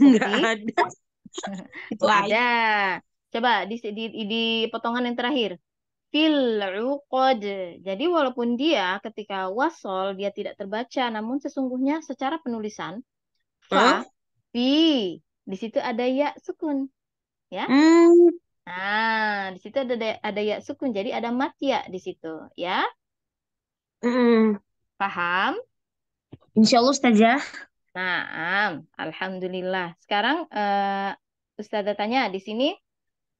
Enggak ada. Itu ada. Coba di, di, di potongan yang terakhir. Fil uqad. Jadi walaupun dia ketika wasol dia tidak terbaca, namun sesungguhnya secara penulisan fa, fi, di situ ada ya sukun. Ya. Mm. Nah, di situ ada ada ya sukun. Jadi ada mat ya di situ, ya. Mm. Paham? Insya Allah Ustazah. Nah, alhamdulillah. Sekarang uh, Ustazah tanya di sini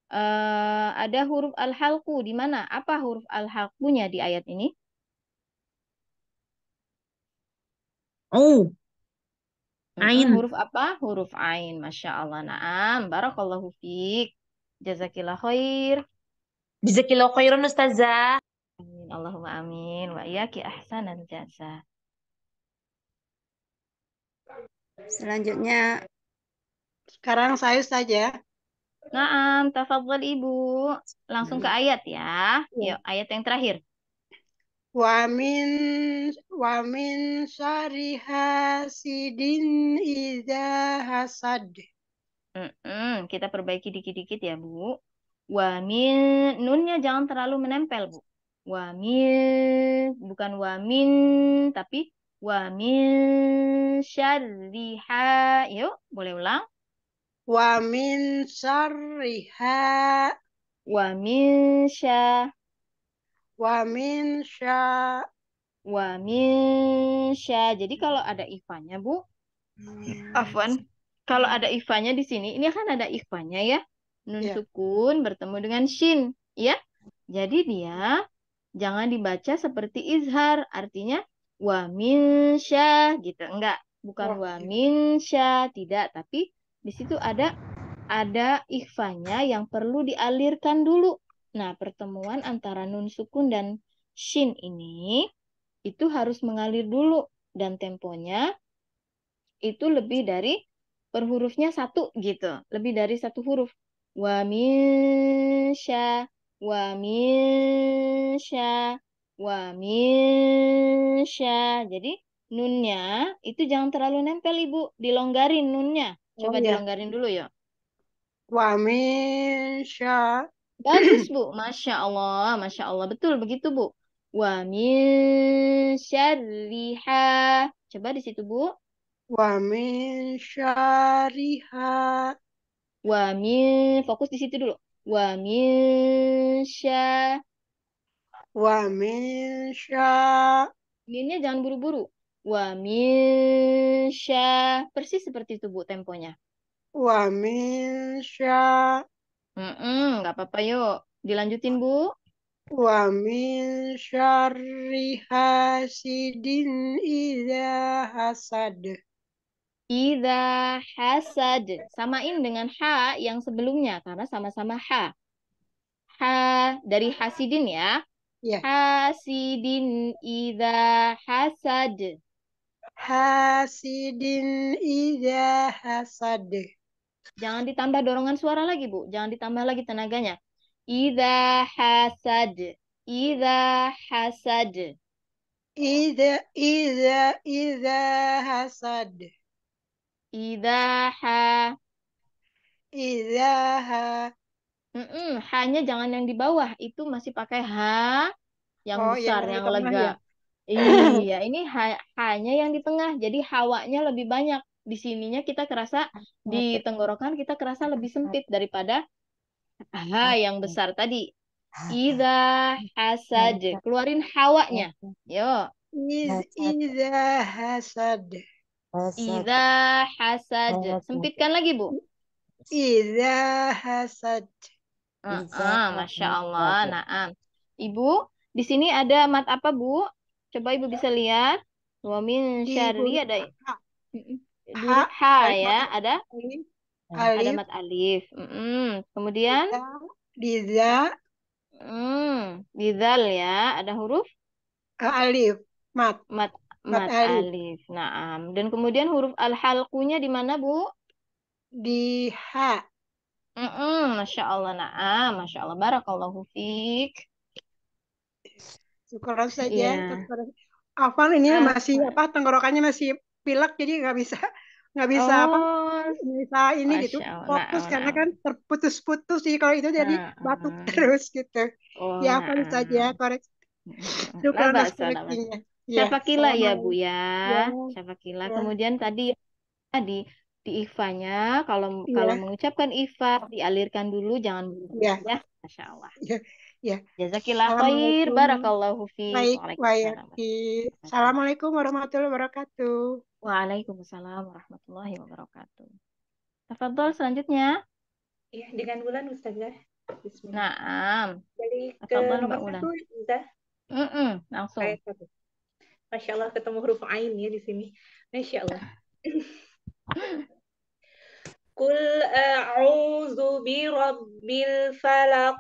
Eh, ada huruf al halku di mana? Apa huruf al halkunya di ayat ini? Oh. Ain. Huruf apa? Huruf ain. Masya Allah. Naam. Barakallahu fiq. Jazakillah khair. Jazakillah khairan Ustazah. Amin. Allahumma amin. Wa iyaki ahsanan jaza. Selanjutnya. Sekarang saya saja. Naam, tafadhal Ibu. Langsung ke hmm. ayat ya. Hmm. Yuk, ayat yang terakhir. Wa min wa min syarri idza hasad. kita perbaiki dikit-dikit ya, Bu. Wa min nunnya jangan terlalu menempel, Bu. Wa min bukan wa min tapi wa min syarri Yuk, boleh ulang. Wa min syarriha. Wa min sya. Wa min sya. Wa min sya. Jadi kalau ada ifanya, Bu. Hmm. Afwan. Kalau ada ifanya di sini, ini kan ada ifanya ya. Nun yeah. sukun bertemu dengan shin, ya. Jadi dia jangan dibaca seperti izhar, artinya wa min sya gitu. Enggak, bukan oh, wa iya. min sya, tidak, tapi di situ ada ada ikhfanya yang perlu dialirkan dulu. Nah, pertemuan antara nun sukun dan shin ini itu harus mengalir dulu dan temponya itu lebih dari per hurufnya satu gitu, lebih dari satu huruf. Wa sya, wa sya, wa sya. Jadi nunnya itu jangan terlalu nempel ibu, dilonggarin nunnya. Coba oh, dilonggarin ya. dulu ya. Wa sya. Bagus, Bu. Masya Allah, Masya Allah. Betul begitu, Bu. Wa min syarriha. Coba di situ, Bu. Wa min syarriha. Wa min, fokus di situ dulu. Wa min sya. Wa min sya. Minnya jangan buru-buru. Wa Persis seperti itu Bu temponya. Wa min sya. Mm -mm, apa-apa yuk. Dilanjutin Bu. Wa min syarri hasidin idha hasad. Idha hasad. Samain dengan ha yang sebelumnya. Karena sama-sama ha. Ha dari hasidin ya. Yeah. Hasidin idha hasad hasidin ida hasad. Jangan ditambah dorongan suara lagi, Bu. Jangan ditambah lagi tenaganya. Ida hasad. Ida hasad. Ida, ida, ida hasad. Ida ha. Ida ha. Mm -mm, hanya jangan yang di bawah, itu masih pakai ha yang oh, iya, besar, yang, yang lega. Ya? ya. Iya, ini ha hanya yang di tengah. Jadi hawanya lebih banyak. Di sininya kita kerasa di tenggorokan kita kerasa lebih sempit daripada ha yang besar tadi. Iza hasad. Keluarin hawanya. Yo. Iza hasad. Iza hasad. Sempitkan lagi, Bu. Iza hasad. Ah, Masya Allah. nah, Ibu, di sini ada mat apa, Bu? Coba Ibu bisa lihat. Wa min syarri ada ha, H ya, nah, ada alif. ada mat alif. Mm-mm. Kemudian biza. Mm, bizal ya, ada huruf ah, alif, mat. Mat mat, mat alif. alif. Naam. Dan kemudian huruf al-halqunya di mana, Bu? Di ha. Mm -mm, Masya Allah, na'am. Masya Allah, barakallahu fiqh syukur saja yeah. Afan ini uh, masih iya. apa tenggorokannya masih pilek jadi nggak bisa nggak bisa oh. apa bisa ini gitu, Masya gitu fokus Allah, karena kan terputus-putus sih kalau itu jadi uh, batuk terus gitu oh, ya apa saja koreksi itu karena koreksinya ya, siapa kila ya Bu ya, ya. siapa kila ya. kemudian tadi tadi di ifanya kalau ya. kalau mengucapkan ifa dialirkan dulu jangan iya. berubah ya. ya Masya Allah ya. Ya. Jazakillah khair, barakallahu fi. Baik, Assalamualaikum warahmatullahi wabarakatuh. Waalaikumsalam warahmatullahi wabarakatuh. Tafadhol selanjutnya. Iya, dengan bulan Ustazah. Naam. Dari ke nomor Mbak Ulan. satu, Ustazah. Mm -mm, langsung. Ayat satu. Masya Allah ketemu huruf ain ya di sini. Masya Allah. Kul a'udzu bi rabbil falaq.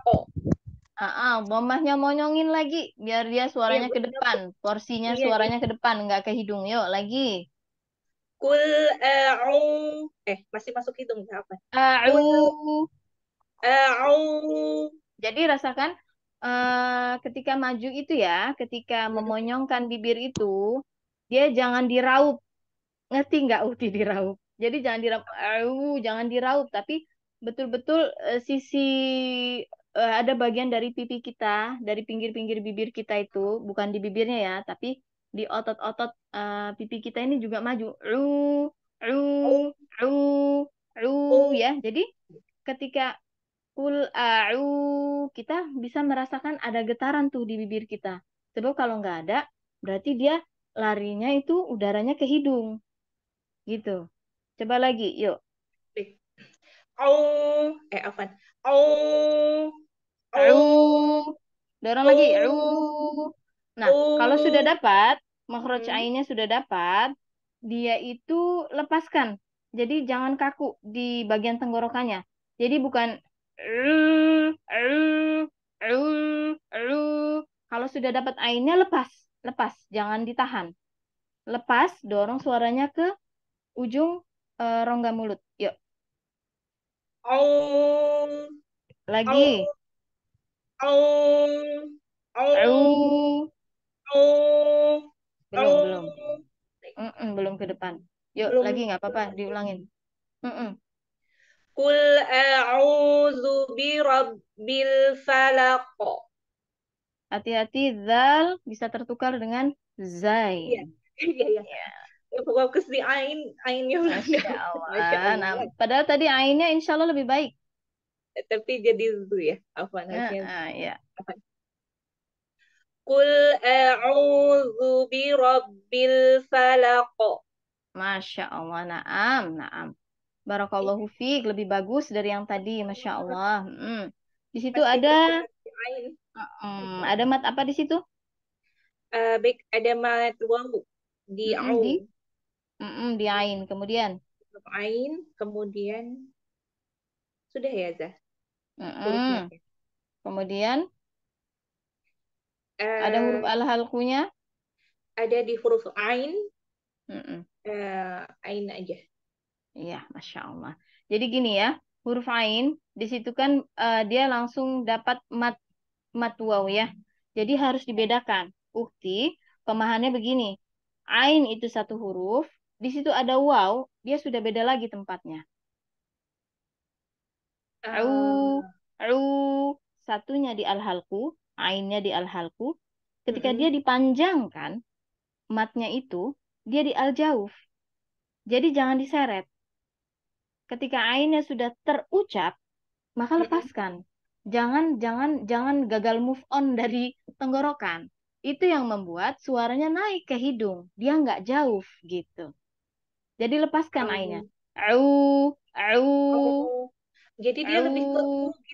Ah, mamahnya monyongin lagi biar dia suaranya ya, ke depan, porsinya ya, suaranya ya. ke depan, nggak ke hidung. Yuk, lagi. Kul eh, a'u eh masih masuk hidung ya apa? A'u. Eh, a'u. Jadi rasakan uh, ketika maju itu ya, ketika iya. memonyongkan bibir itu, dia jangan diraup. Ngerti nggak Uti diraup? Jadi jangan diraup, a'u, jangan diraup, tapi betul-betul uh, sisi Eh, ada bagian dari pipi kita, dari pinggir-pinggir bibir kita itu, bukan di bibirnya ya, tapi di otot-otot uh, pipi kita ini juga maju. ru, ru, ru, ru oh. ya. Jadi ketika kul a'u kita bisa merasakan ada getaran tuh di bibir kita. Sebab kalau nggak ada, berarti dia larinya itu udaranya ke hidung. Gitu. Coba lagi, yuk. Au, eh apa? Au, u dorong lagi u nah kalau sudah dapat makhraj hmm. ainnya sudah dapat dia itu lepaskan jadi jangan kaku di bagian tenggorokannya jadi bukan kalau sudah dapat ainnya lepas lepas jangan ditahan lepas dorong suaranya ke ujung uh, rongga mulut yuk lagi Au. Au. Belum, belum. Mm -mm, belum ke depan. Yuk, belum. lagi nggak apa-apa, diulangin. Mm -mm. Kul a'udzu bi rabbil falaq. Hati-hati zal bisa tertukar dengan zai. Iya, iya, iya, iya. Ya. Fokus di ain ainnya. Nah, padahal tadi ainnya insya Allah lebih baik tapi jadi itu ya apa namanya ya Kul a'udzu bi rabbil falaq. Masya Allah, naam, naam. Barakallahu iya. fiq, lebih bagus dari yang tadi, Masya Allah. Hmm. Di situ Masih ada, hmm, ada mat apa di situ? Uh, baik, ada mat wawu di mm di, mm -mm, di ain, kemudian? Ain, kemudian sudah ya Zah? Mm-mm. Kemudian uh, ada eh, huruf al halqunya? Ada di huruf ain. Mm-mm. Uh, ain aja. Iya, masya Allah. Jadi gini ya, huruf ain di situ kan uh, dia langsung dapat mat mat waw ya. Jadi harus dibedakan. bukti pemahamannya begini. Ain itu satu huruf, di situ ada waw, dia sudah beda lagi tempatnya. Au, au. Ah. Satunya di al-halku, ainnya di al-halku. Ketika mm-hmm. dia dipanjangkan, matnya itu, dia di al-jauf. Jadi jangan diseret. Ketika ainnya sudah terucap, maka lepaskan. Jangan jangan jangan gagal move on dari tenggorokan. Itu yang membuat suaranya naik ke hidung. Dia nggak jauh gitu. Jadi lepaskan ainnya. Au, au, jadi dia lebih ke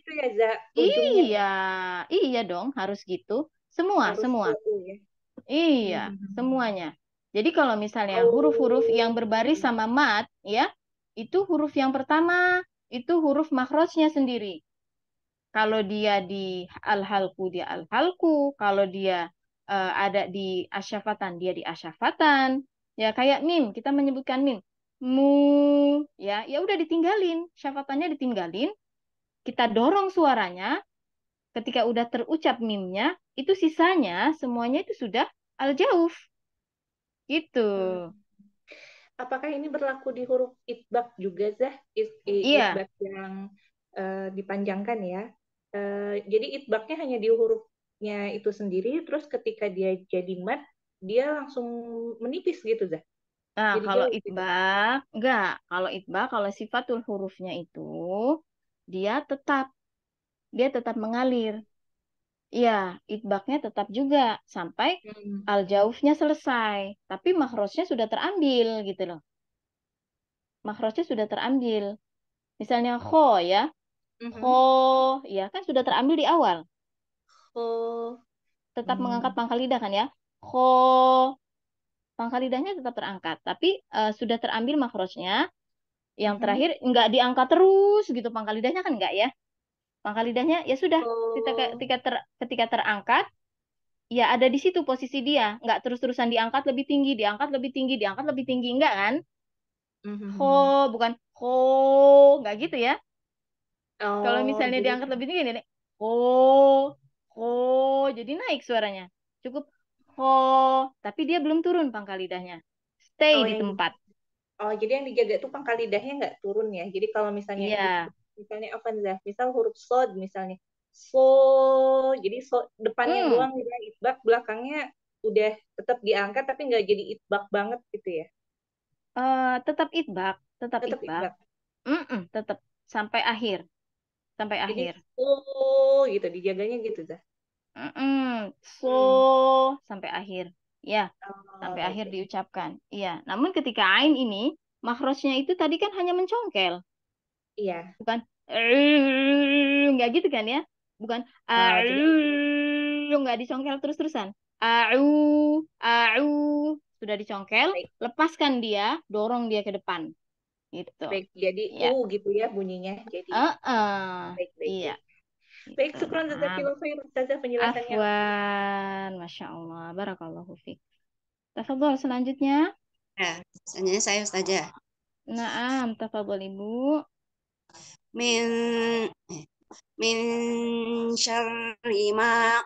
gitu ya, Za? Iya, iya dong, harus gitu. Semua, harus semua. ya? Iya, hmm, hmm, hmm. semuanya. Jadi kalau misalnya oh. huruf-huruf yang berbaris sama mat, ya, itu huruf yang pertama, itu huruf makrosnya sendiri. Kalau dia di al-halku, dia al-halku. Kalau dia uh, ada di asyafatan, dia di asyafatan. Ya, kayak mim, kita menyebutkan mim mu ya ya udah ditinggalin syafatannya ditinggalin kita dorong suaranya ketika udah terucap mimnya itu sisanya semuanya itu sudah al jauf gitu hmm. apakah ini berlaku di huruf itbak juga zah It, i, iya. yang uh, dipanjangkan ya uh, jadi itbaknya hanya di hurufnya itu sendiri terus ketika dia jadi mat dia langsung menipis gitu zah Nah, Jadi kalau itba, enggak, kalau itba, kalau sifatul hurufnya itu dia tetap dia tetap mengalir. Iya, itbaknya tetap juga sampai hmm. al selesai, tapi makrosnya sudah terambil gitu loh. Makrosnya sudah terambil. Misalnya oh. kho ya. Mm-hmm. Kho, ya kan sudah terambil di awal. Kho tetap hmm. mengangkat pangkal lidah kan ya. Kho pangkal lidahnya tetap terangkat, tapi uh, sudah terambil makrosnya. Yang terakhir nggak diangkat terus gitu pangkal lidahnya kan nggak ya? Pangkal lidahnya ya sudah oh. ketika ketika, ter, ketika terangkat ya ada di situ posisi dia, nggak terus-terusan diangkat lebih tinggi, diangkat lebih tinggi, diangkat lebih tinggi enggak kan? Mm-hmm. bukan ho nggak gitu ya? Oh, Kalau misalnya jadi... diangkat lebih tinggi nih, ho ho jadi naik suaranya. Cukup Oh, tapi dia belum turun pangkal lidahnya. Stay oh, di tempat. Oh, jadi yang dijaga itu pangkal lidahnya nggak turun ya. Jadi kalau misalnya yeah. misalnya Avanza, misal huruf sod misalnya so, jadi so depannya hmm. doang dia gitu ya, itbak, belakangnya udah tetap diangkat tapi nggak jadi itbak banget gitu ya. Uh, tetap itbak, tetap, tetap itbak. itbak. tetap sampai akhir. Sampai jadi, akhir. So gitu dijaganya gitu dah. Mm-mm. So sampai akhir. Ya, oh, sampai okay. akhir diucapkan. Iya. Namun ketika ain ini makrosnya itu tadi kan hanya mencongkel. Iya. Bukan enggak gitu kan ya? Bukan enggak ah, dicongkel terus-terusan. Au, au sudah dicongkel, lepaskan dia, dorong dia ke depan. Gitu. Baik, jadi ya. u gitu ya bunyinya. Jadi. Uh -uh. Baik, baik, iya. Baik, syukron jazakallahu khairan Zazah penjelasannya. Afwan, Masya Allah. Barakallahu fiqh. Tafadhol selanjutnya. Ya, selanjutnya saya Ustazah. Naam, tafadhol Ibu. Min min syarri ma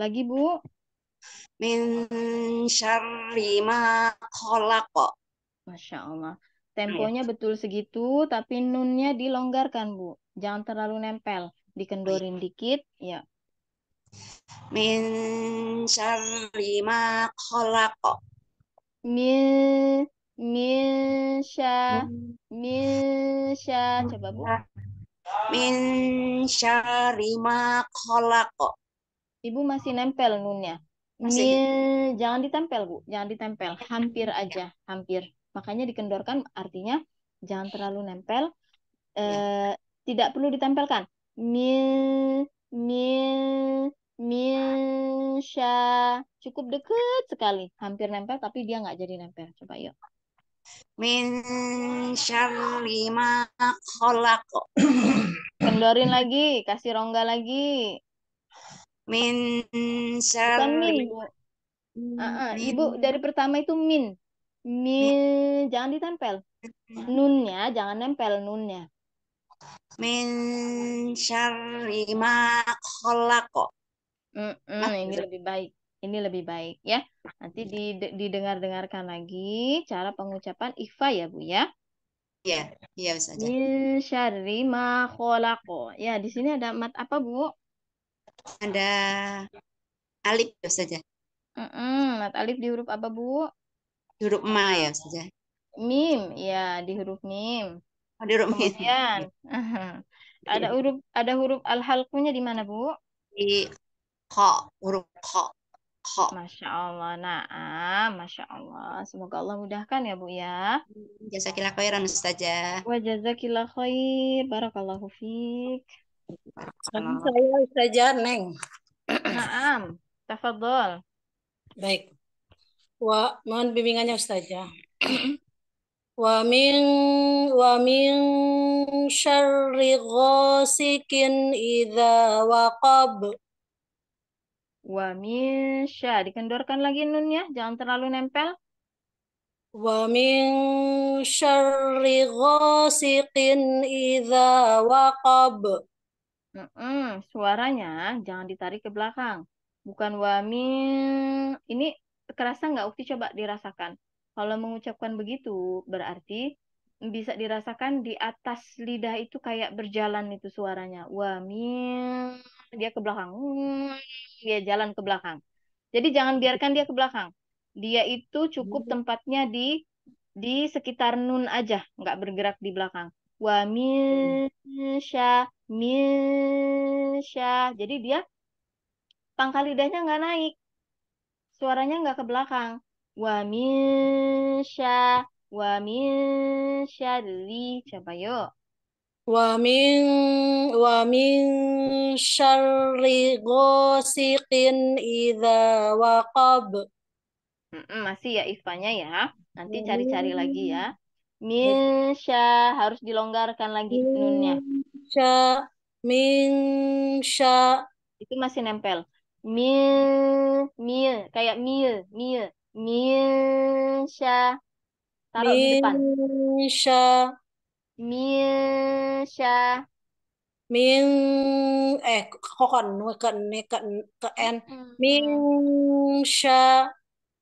Lagi, Bu. Min syarri ma Masya Allah. Temponya hmm. betul segitu, tapi nunnya dilonggarkan, Bu. Jangan terlalu nempel. Dikendorin dikit, ya. Min syarri ma Min min sya min sya coba Bu. Min syarri ma Ibu masih nempel nunnya. Masih. Min, jangan ditempel, Bu. Jangan ditempel. Hampir aja, hampir. Makanya dikendorkan artinya jangan terlalu nempel. Iya. Eh, ya. Tidak perlu ditempelkan. min min min sya. Cukup dekat sekali. Hampir nempel tapi dia nggak jadi nempel. Coba yuk. Min lima kolak Kendorin lagi, kasih rongga lagi. Min sya ah, ah, Min. ibu dari pertama itu min. Min jangan ditempel. Hmm. Nunnya jangan nempel nunnya. Min syarri ma khalaqo. Mm -mm, nah, ini gitu. lebih baik. Ini lebih baik ya. Nanti didengar-dengarkan lagi cara pengucapan ifa ya, Bu ya. Iya, iya saja. Min syarri ma khalaqo. Ya, di sini ada mat apa, Bu? Ada alif saja. Mm -mm, mat alif di huruf apa, Bu? huruf ma ya saja mim ya di huruf mim oh, di huruf mim kemudian ada huruf ada huruf al halqunya di mana bu di ko huruf ko ko masya allah nah masya allah semoga Allah mudahkan ya bu ya jazakillah khairan saja. wa jazakillah khair barakallahu fiik saya saja neng Naam, tafadhol. Baik wa mohon bimbingannya Ustazah ya. wa min wa min syarri ghasikin idza waqab wa min syarri dikendorkan lagi nunnya jangan terlalu nempel wa min syarri ghasikin idza waqab Mm -mm, suaranya jangan ditarik ke belakang. Bukan wamin. Ini kerasa nggak Ukti coba dirasakan? Kalau mengucapkan begitu berarti bisa dirasakan di atas lidah itu kayak berjalan itu suaranya. Wah, dia ke belakang. dia jalan ke belakang. Jadi jangan biarkan dia ke belakang. Dia itu cukup hmm. tempatnya di di sekitar nun aja, nggak bergerak di belakang. Wa min misya. Jadi dia pangkal lidahnya nggak naik suaranya nggak ke belakang. Wa minsya, wa minsyari. Coba yuk. Wa min wa min syarri gosikin idha waqab. Mm -mm, masih ya ifanya ya. Nanti cari-cari lagi ya. Min sya, harus dilonggarkan lagi nunnya. Min Sya, sya. Itu masih nempel. Mia, Mia, kayak Mia, Mia, Mia, Taruh Mia, di depan. Mia, Mia, Mia, eh, kok kan, Mia, Mia, ke n. Mia,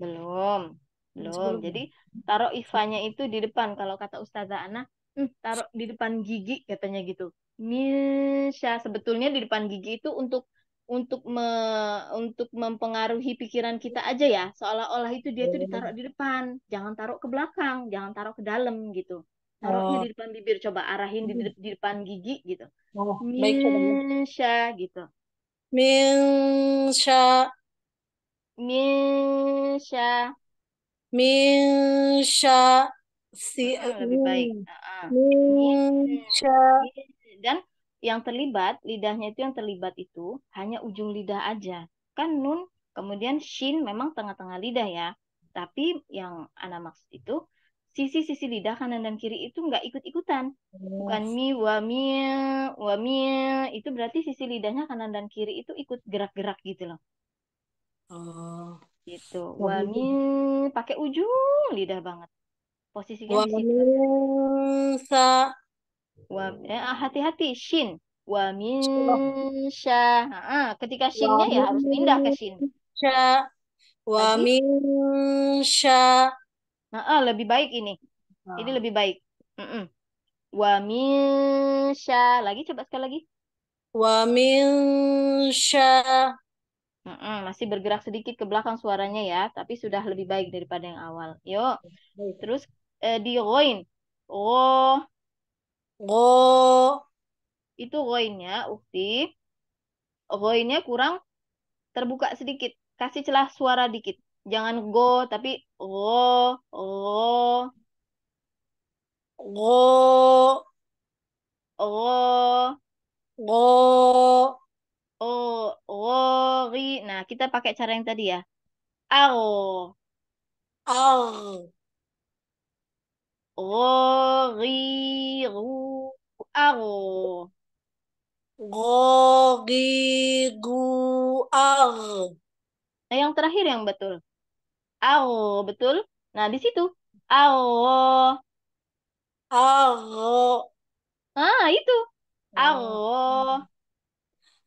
Belum, belum. Jadi taruh ifanya itu di depan. Kalau kata Ustazah Ana, Mia, hm, taruh di depan gigi katanya gitu. Mia, Sebetulnya di depan gigi itu untuk untuk me, untuk mempengaruhi pikiran kita aja ya seolah-olah itu dia itu iya, iya, iya. ditaruh di depan jangan taruh ke belakang jangan taruh ke dalam gitu oh. taruhnya oh. di depan bibir coba arahin di, di depan gigi gitu oh, minsha gitu minsha minsha minsha si ah, lebih hmm. baik ah, ah. minsha dan yang terlibat, lidahnya itu yang terlibat itu hanya ujung lidah aja. Kan nun, kemudian shin memang tengah-tengah lidah ya. Tapi yang Ana maksud itu sisi-sisi lidah kanan dan kiri itu nggak ikut-ikutan. Bukan mi, wa, mi, wa, mi. Itu berarti sisi lidahnya kanan dan kiri itu ikut gerak-gerak gitu loh. Oh. Gitu. Wa, mi. Pakai ujung lidah banget. Posisinya situ wa eh, ah, hati-hati shin wa min sha ah, ketika shinnya ya harus pindah ke shin sha wa min ha, ah, lebih baik ini ini lebih baik mm -mm. wa min sha lagi coba sekali lagi wa min sha Mm -mm, masih bergerak sedikit ke belakang suaranya ya, tapi sudah lebih baik daripada yang awal. Yuk, terus eh, di roin, Oh. Go. Itu goinnya, Ukti. Goinnya kurang terbuka sedikit. Kasih celah suara dikit. Jangan go, tapi go, go, go, go, go, oh, go, Nah, kita pakai cara yang tadi ya. Ao. Ao. Goriru aro. Goriru ar. Nah, yang terakhir yang betul. Aro, betul? Nah, di situ. Aro. Aro. Ah, itu. Aro.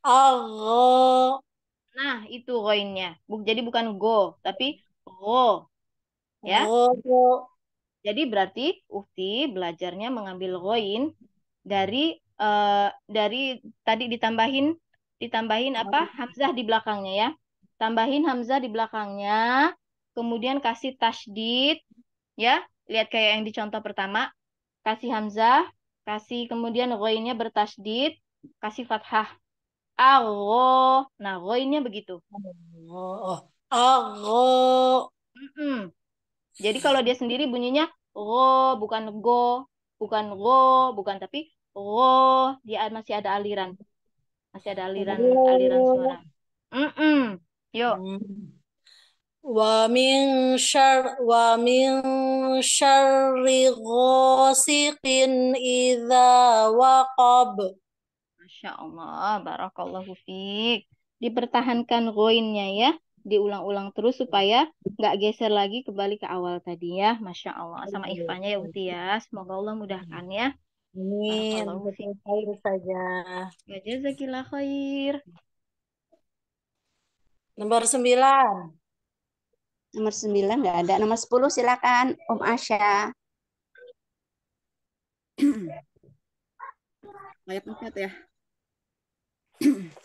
Aro. Nah, itu koinnya, Jadi bukan go, tapi go. Ya. Go. go. Jadi berarti Ufti belajarnya mengambil goin dari uh, dari tadi ditambahin ditambahin apa hamzah di belakangnya ya. Tambahin hamzah di belakangnya, kemudian kasih tasdid ya. Lihat kayak yang di contoh pertama, kasih hamzah, kasih kemudian goinnya bertasdid kasih fathah. Aro, Nah, goinnya begitu. Aro. Mm -mm. Jadi kalau dia sendiri bunyinya ro bukan go, bukan ro, bukan tapi ro, dia masih ada aliran. Masih ada aliran oh. aliran suara. Mm -mm. Yuk. Mm. Wa min syar wa min syarri ghasiqin idza waqab. Masya Allah, barakallahu fiik. Dipertahankan goinnya ya diulang-ulang terus supaya nggak geser lagi kembali ke awal tadi ya masya allah sama ifanya ya Uti ya semoga allah mudahkan ya amin khair saja ya jazakillah khair nomor sembilan nomor sembilan nggak ada nomor sepuluh silakan om Asya ayat empat ya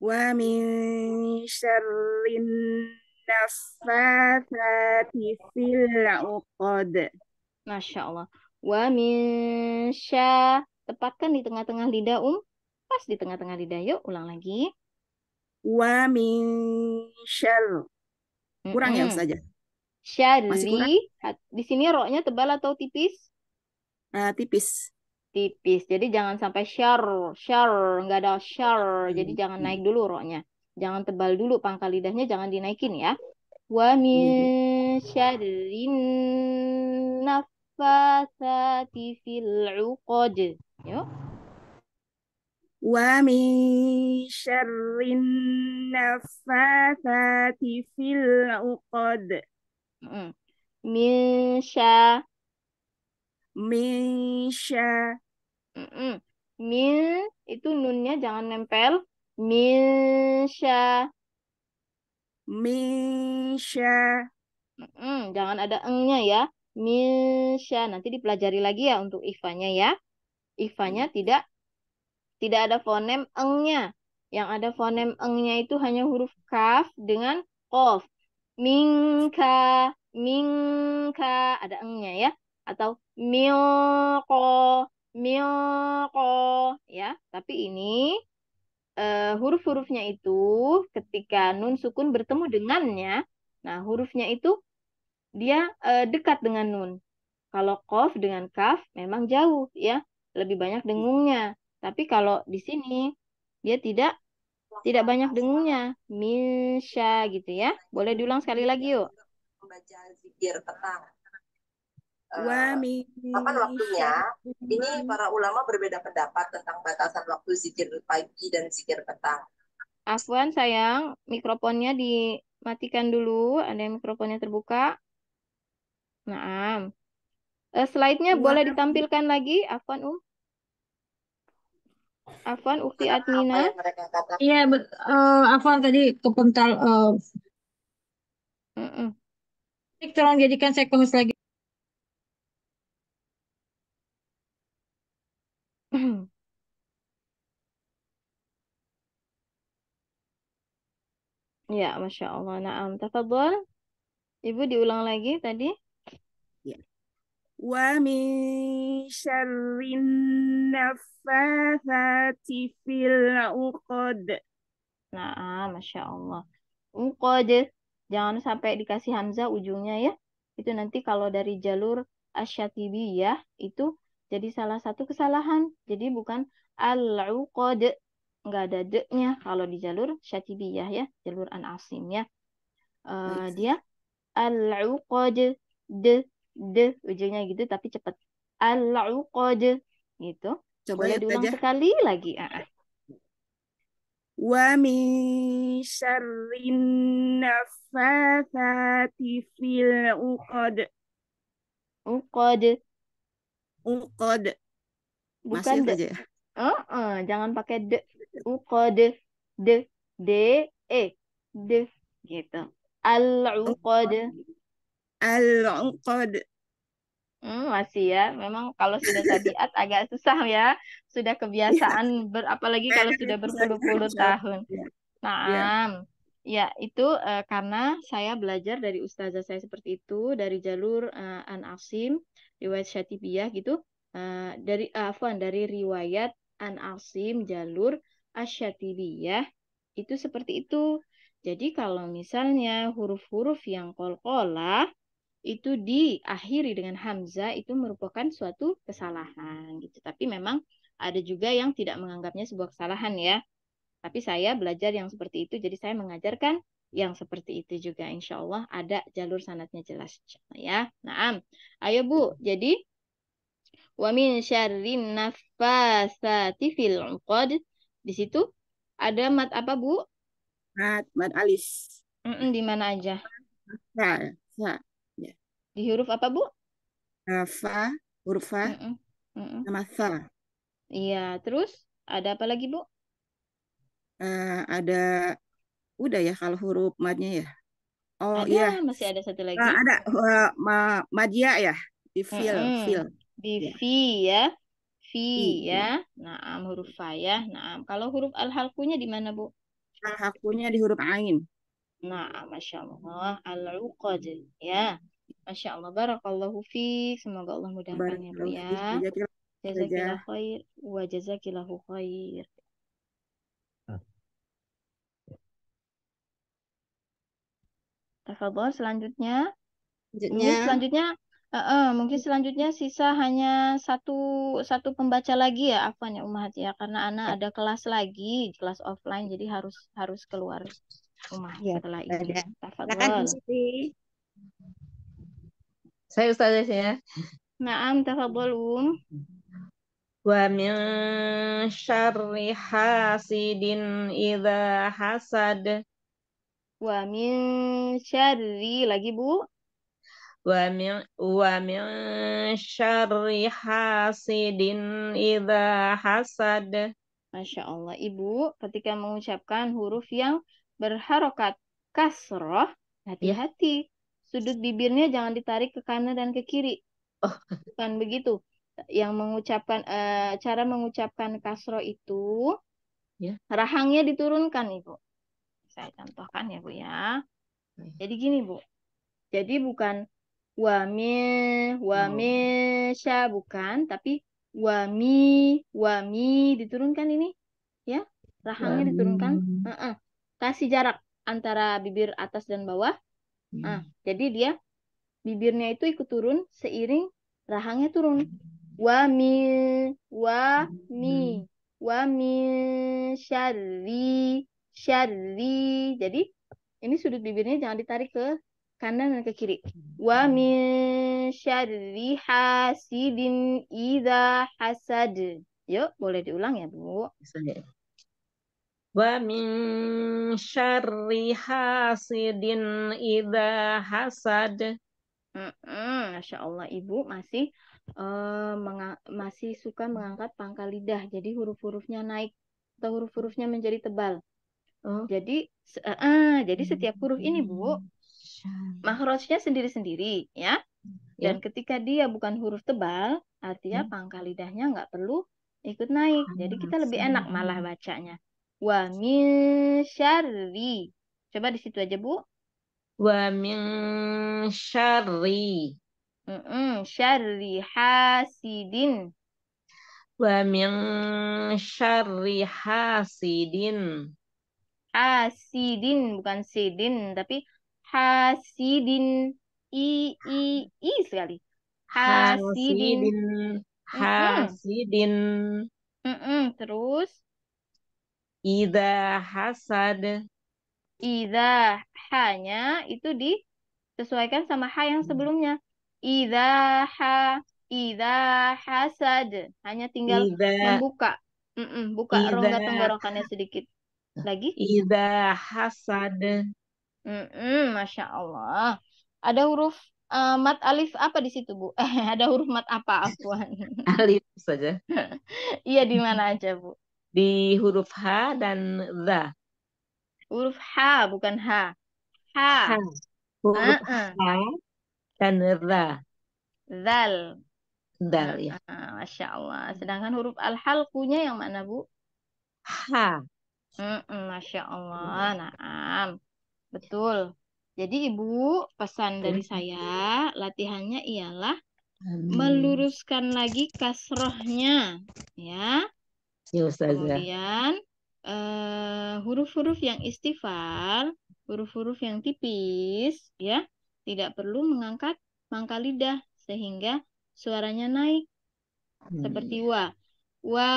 ومن شر النفاثات في العقد Masya Allah. Wa min sya. Tepatkan di tengah-tengah lidah, Um. Pas di tengah-tengah lidah. Yuk, ulang lagi. Wa min syar. Kurang mm -hmm. ya, saja. Syari. Di sini roknya tebal atau tipis? Uh, tipis tipis. Jadi jangan sampai syar, syar, nggak ada syar. Jadi hmm. jangan naik dulu roknya. Jangan tebal dulu pangkal lidahnya jangan dinaikin ya. Wa min iya, iya. syarrin nafasati fil 'uqad. Yo. Wa min syarrin nafasati fil 'uqad. Min syarrin Misha. Mm -mm. Min itu nunnya jangan nempel. Misha. Misha. Mm Jangan ada engnya ya. Misha. Nanti dipelajari lagi ya untuk ifanya ya. Ifanya tidak tidak ada fonem engnya. Yang ada fonem engnya itu hanya huruf kaf dengan kof. Mingka, mingka ada engnya ya atau mioko mioko ya tapi ini uh, huruf-hurufnya itu ketika nun sukun bertemu dengannya nah hurufnya itu dia uh, dekat dengan nun kalau kof dengan kaf memang jauh ya lebih banyak dengungnya tapi kalau di sini dia tidak tidak banyak dengungnya minsha gitu ya boleh diulang sekali lagi yuk uh, kapan waktunya. Ini para ulama berbeda pendapat tentang batasan waktu zikir pagi dan zikir petang. Afwan sayang, mikrofonnya dimatikan dulu. Ada yang mikrofonnya terbuka. Naam. uh, slide-nya boleh ditampilkan lagi, Afwan Um. Afwan Ukti Admina. Iya, uh, Afwan tadi kepental. Uh, Mm -mm. Tolong jadikan saya lagi. Ya, Masya Allah. Naam. Tafadol. Ibu diulang lagi tadi. Ya. Wa min syarrin naffathati fil uqad. Nah, Masya Allah. Uqad. Jangan sampai dikasih hamzah ujungnya ya. Itu nanti kalau dari jalur asyatibi ya, itu jadi salah satu kesalahan. Jadi bukan al-uqad, nggak ada de-nya kalau di jalur syatibiyah ya, jalur an-asim ya. Uh, dia al-uqad de de ujungnya gitu tapi cepat. Al-uqad gitu. Coba Boleh diulang aja. sekali lagi. Uh -uh. Wa min syarrin fil uqad. Uqad. Uqad. Bukan Masih de. aja. Uh -uh, jangan pakai de uqad d d e d gitu al uqad al uqad Hmm, masih ya. Memang kalau sudah tabiat agak susah ya. Sudah kebiasaan iya. ber, apalagi kalau sudah berpuluh-puluh iya. tahun. Nah, ya itu uh, karena saya belajar dari ustazah saya seperti itu dari jalur uh, An Asim riwayat Syatibiyah gitu. Uh, dari uh, afwan dari riwayat An Asim jalur asyatibiyah itu seperti itu. Jadi kalau misalnya huruf-huruf yang kol-kola itu diakhiri dengan hamzah itu merupakan suatu kesalahan gitu. Tapi memang ada juga yang tidak menganggapnya sebuah kesalahan ya. Tapi saya belajar yang seperti itu, jadi saya mengajarkan yang seperti itu juga insya Allah ada jalur sanatnya jelas ya. Nah, Ayo Bu, iya. jadi wa min syarrin nafasati fil 'uqad di situ ada mat apa, Bu? Mat, mat alis. Mm -mm, di mana aja? Fa, Ya. Di huruf apa, Bu? fa, huruf fa. Mm -mm. Sama Iya, terus ada apa lagi, Bu? Uh, ada udah ya kalau huruf matnya ya. Oh ada, iya. Masih ada satu lagi. Uh, ada uh, ma, madia ya di feel mm -hmm. feel Di ya. V ya fi iya. ya. Nah, huruf fa ya. Nah, kalau huruf al halkunya di mana, Bu? Al halkunya di huruf ain. Nah, masya Allah, al uqad ya. Masya Allah, barakallahu fi. Semoga Allah mudahkan ya, Bu ya. Jazakillah khair wa jazakillahu khair. Tafadhol selanjutnya. Selanjutnya. Ini selanjutnya uh, mungkin selanjutnya sisa hanya satu satu pembaca lagi ya, Afwan ya umat ya, karena anak ya. ada kelas lagi, kelas offline, jadi harus harus keluar rumah ya, setelah ini. Ya. Saya Ustazah ya. Naam, tafadhol Um. Wa min syarri hasidin idza hasad. Wa min syarri lagi Bu. ومن, ومن شر حاسد إذا حسد Masya Allah. Ibu, ketika mengucapkan huruf yang berharokat kasroh, iya. hati-hati. Sudut bibirnya jangan ditarik ke kanan dan ke kiri. Oh. Bukan begitu. Yang mengucapkan, uh, cara mengucapkan kasroh itu, yeah. rahangnya diturunkan, Ibu. Saya contohkan ya, Bu ya. Iya. Jadi gini, Bu. Jadi bukan wami wami hmm. sya bukan tapi wami wami diturunkan ini ya rahangnya diturunkan uh -uh. kasih jarak antara bibir atas dan bawah uh. jadi dia bibirnya itu ikut turun seiring rahangnya turun wami wami wami syari syari jadi ini sudut bibirnya jangan ditarik ke kanan dan ke kiri. Hmm. Wa min syarri hasidin idza hasad. Yuk, boleh diulang ya, Bu. Ya. Wa min syarri hasidin idza hasad. Masya Allah, Ibu masih uh, masih suka mengangkat pangkal lidah. Jadi huruf-hurufnya naik atau huruf-hurufnya menjadi tebal. Oh. Jadi, uh, uh, jadi setiap huruf ini, Bu, hmm. Makrojnya sendiri-sendiri ya. ya. Dan ya. ketika dia bukan huruf tebal, artinya ya. pangkal lidahnya nggak perlu ikut naik. Jadi kita lebih enak malah bacanya. Wa min syarri. Coba di situ aja, Bu. Wa min syarri. Mm -mm, syarri hasidin. Wa min syarri hasidin. Hasidin bukan sidin, tapi hasidin i i i sekali hasidin hasidin mm -mm. Mm terus ida hasad ida hanya itu disesuaikan sama ha yang hmm. sebelumnya ida ha ida hasad hanya tinggal ida, membuka mm -mm, buka ida, rongga tenggorokannya sedikit lagi ida hasad Mm-mm, Masya Allah. Ada huruf uh, mat alif apa di situ, Bu? ada huruf mat apa, Afwan? alif saja. Iya, di mana aja, Bu? Di huruf H dan Z. Huruf H, bukan H. H. H. Huruf uh-uh. H dan Z. Zal. Zal, ya. Uh, Masya Allah. Sedangkan huruf al-halqunya yang mana, Bu? H. Mm-mm, Masya Allah. Nah, Betul. Jadi Ibu, pesan dari saya latihannya ialah Amin. meluruskan lagi kasrohnya, ya. Ya Kemudian eh, huruf-huruf uh, yang istighfar, huruf-huruf yang tipis, ya, tidak perlu mengangkat mangkal lidah sehingga suaranya naik. Hmm. Seperti iya. wa. Wa,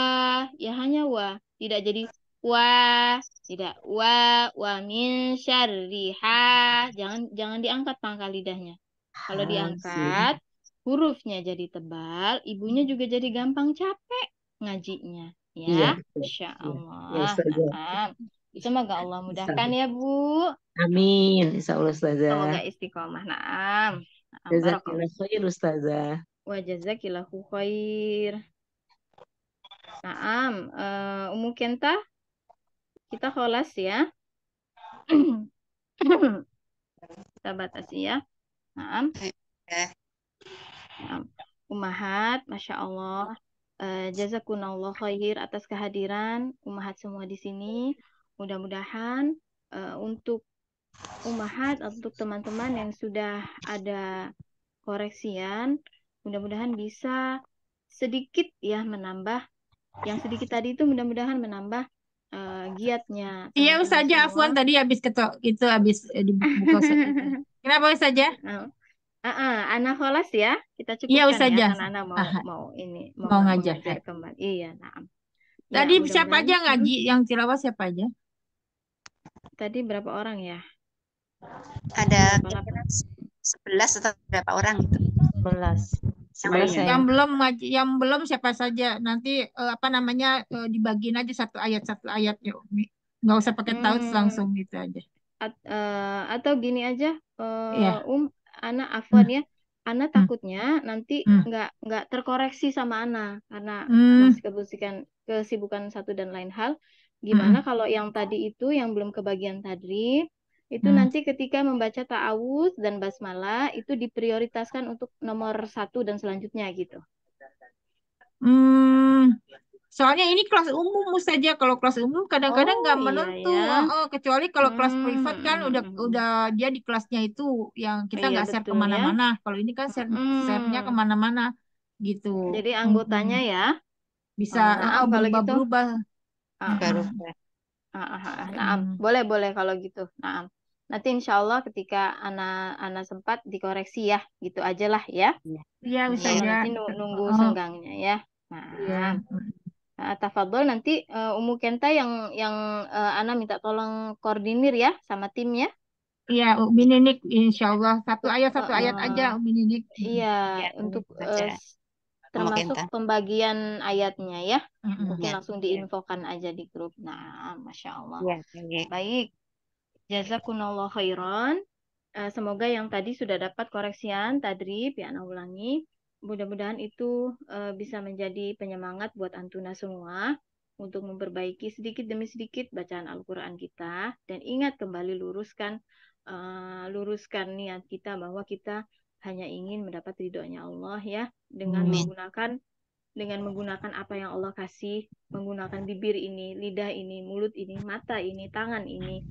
ya hanya wa, tidak jadi wa tidak wa wa min syarriha jangan jangan diangkat pangkal lidahnya kalau ah, diangkat hurufnya jadi tebal ibunya juga jadi gampang capek ngajinya ya Insyaallah bisa ya, semoga Allah mudahkan ya Bu amin insya Allah Ustazah semoga istiqomah naam Jazakillah khair Ustazah wa jazakillahu khair Naam, uh, eh, Umu Kenta, kita kolas ya. kita batasi ya. Nah. Umahat, Masya Allah. Eh, jazakunallah khair atas kehadiran Umahat semua di sini. Mudah-mudahan uh, untuk Umahat, untuk teman-teman yang sudah ada koreksian, mudah-mudahan bisa sedikit ya menambah. Yang sedikit tadi itu mudah-mudahan menambah uh, giatnya. Iya saja Afwan tadi habis ketok itu habis eh, dibuka. Kenapa saja? Uh, uh, oh. uh, ah, ah, anak holas ya. Kita iya, cukup ya, ya Anak, anak mau Aha. mau ini mau, mau ngajar, kembali. Iya, nah. Tadi ya, siapa aja ngaji yang tilawah siapa aja? Tadi berapa orang ya? Ada sebelas 11 atau berapa orang itu? sebelas siapa yang belum yang belum siapa saja nanti uh, apa namanya uh, dibagiin aja satu ayat satu ayatnya Umi nggak usah pakai hmm. tahun langsung gitu aja At, uh, atau gini aja uh, yeah. um anak hmm. afwan hmm. ya Ana hmm. takutnya nanti hmm. nggak hmm. nggak terkoreksi sama anak karena hmm. kesibukan kesibukan satu dan lain hal. Gimana hmm. kalau yang tadi itu yang belum kebagian tadi itu hmm. nanti ketika membaca ta'awuz dan basmalah itu diprioritaskan untuk nomor satu dan selanjutnya gitu. Hmm, soalnya ini kelas umum saja kalau kelas umum kadang-kadang nggak -kadang oh, iya, menentu iya, ya. oh, kecuali kalau hmm. kelas privat kan hmm. udah udah dia di kelasnya itu yang kita iya, nggak iya, share ya. kemana-mana ya. kalau ini kan share hmm. share kemana-mana gitu jadi anggotanya hmm. ya bisa oh, ah, oh, ah, ah, berubah berubah gitu. berubah ah, ah, ah, ah, nah, hmm. boleh boleh kalau gitu nah nanti insya Allah ketika anak anak sempat dikoreksi ya gitu aja lah ya iya, iya, iya bisa ya, nanti nunggu oh. senggangnya ya nah ya. Nah, tafadol nanti uh, Umu Kenta yang yang uh, eh, anak minta tolong koordinir ya sama tim ya Iya, Umi Ninik insya Allah satu ayat satu uh, ayat oh. aja Umi Ninik. Iya, ya, untuk uh, termasuk Kenta. pembagian ayatnya ya. Mm -hmm. Mungkin ya. langsung diinfokan aja di grup. Nah, masya Allah. Ya, ya. Baik. Jazakumullah khairan. Uh, semoga yang tadi sudah dapat koreksian tadrib ya ulangi. Mudah-mudahan itu eh, bisa menjadi penyemangat buat antuna semua untuk memperbaiki sedikit demi sedikit bacaan Al-Qur'an kita dan ingat kembali luruskan eh, luruskan niat kita bahwa kita hanya ingin mendapat ridhonya Allah ya dengan Amin. menggunakan dengan menggunakan apa yang Allah kasih, menggunakan bibir ini, lidah ini, mulut ini, mata ini, tangan ini,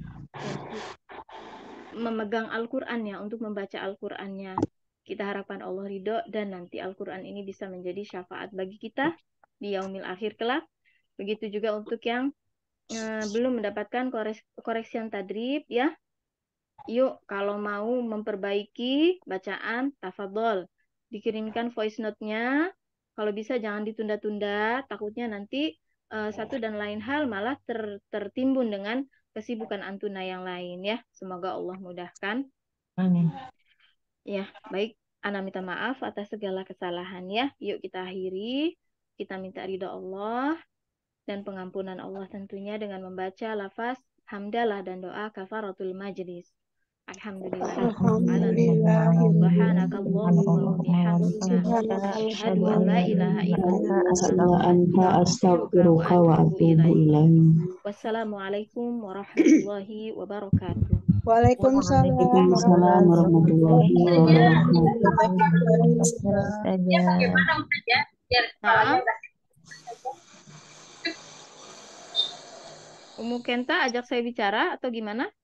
memegang al ya untuk membaca Al-Qur'annya. Kita harapkan Allah ridho dan nanti Al-Qur'an ini bisa menjadi syafaat bagi kita di yaumil akhir kelak. Begitu juga untuk yang eh, belum mendapatkan koreksi, koreksian tadrib ya. Yuk kalau mau memperbaiki bacaan tafadol. dikirimkan voice note-nya. Kalau bisa jangan ditunda-tunda, takutnya nanti uh, satu dan lain hal malah ter, tertimbun dengan kesibukan Antuna yang lain ya. Semoga Allah mudahkan. Amin. Ya, baik. Ana minta maaf atas segala kesalahan ya. Yuk kita akhiri. Kita minta ridho Allah dan pengampunan Allah tentunya dengan membaca lafaz hamdalah dan doa kafaratul majlis. Wassalamualaikum warahmatullahi wabarakatuh. Waalaikumsalam warahmatullahi wabarakatuh. Umu Kenta ajak saya bicara atau gimana?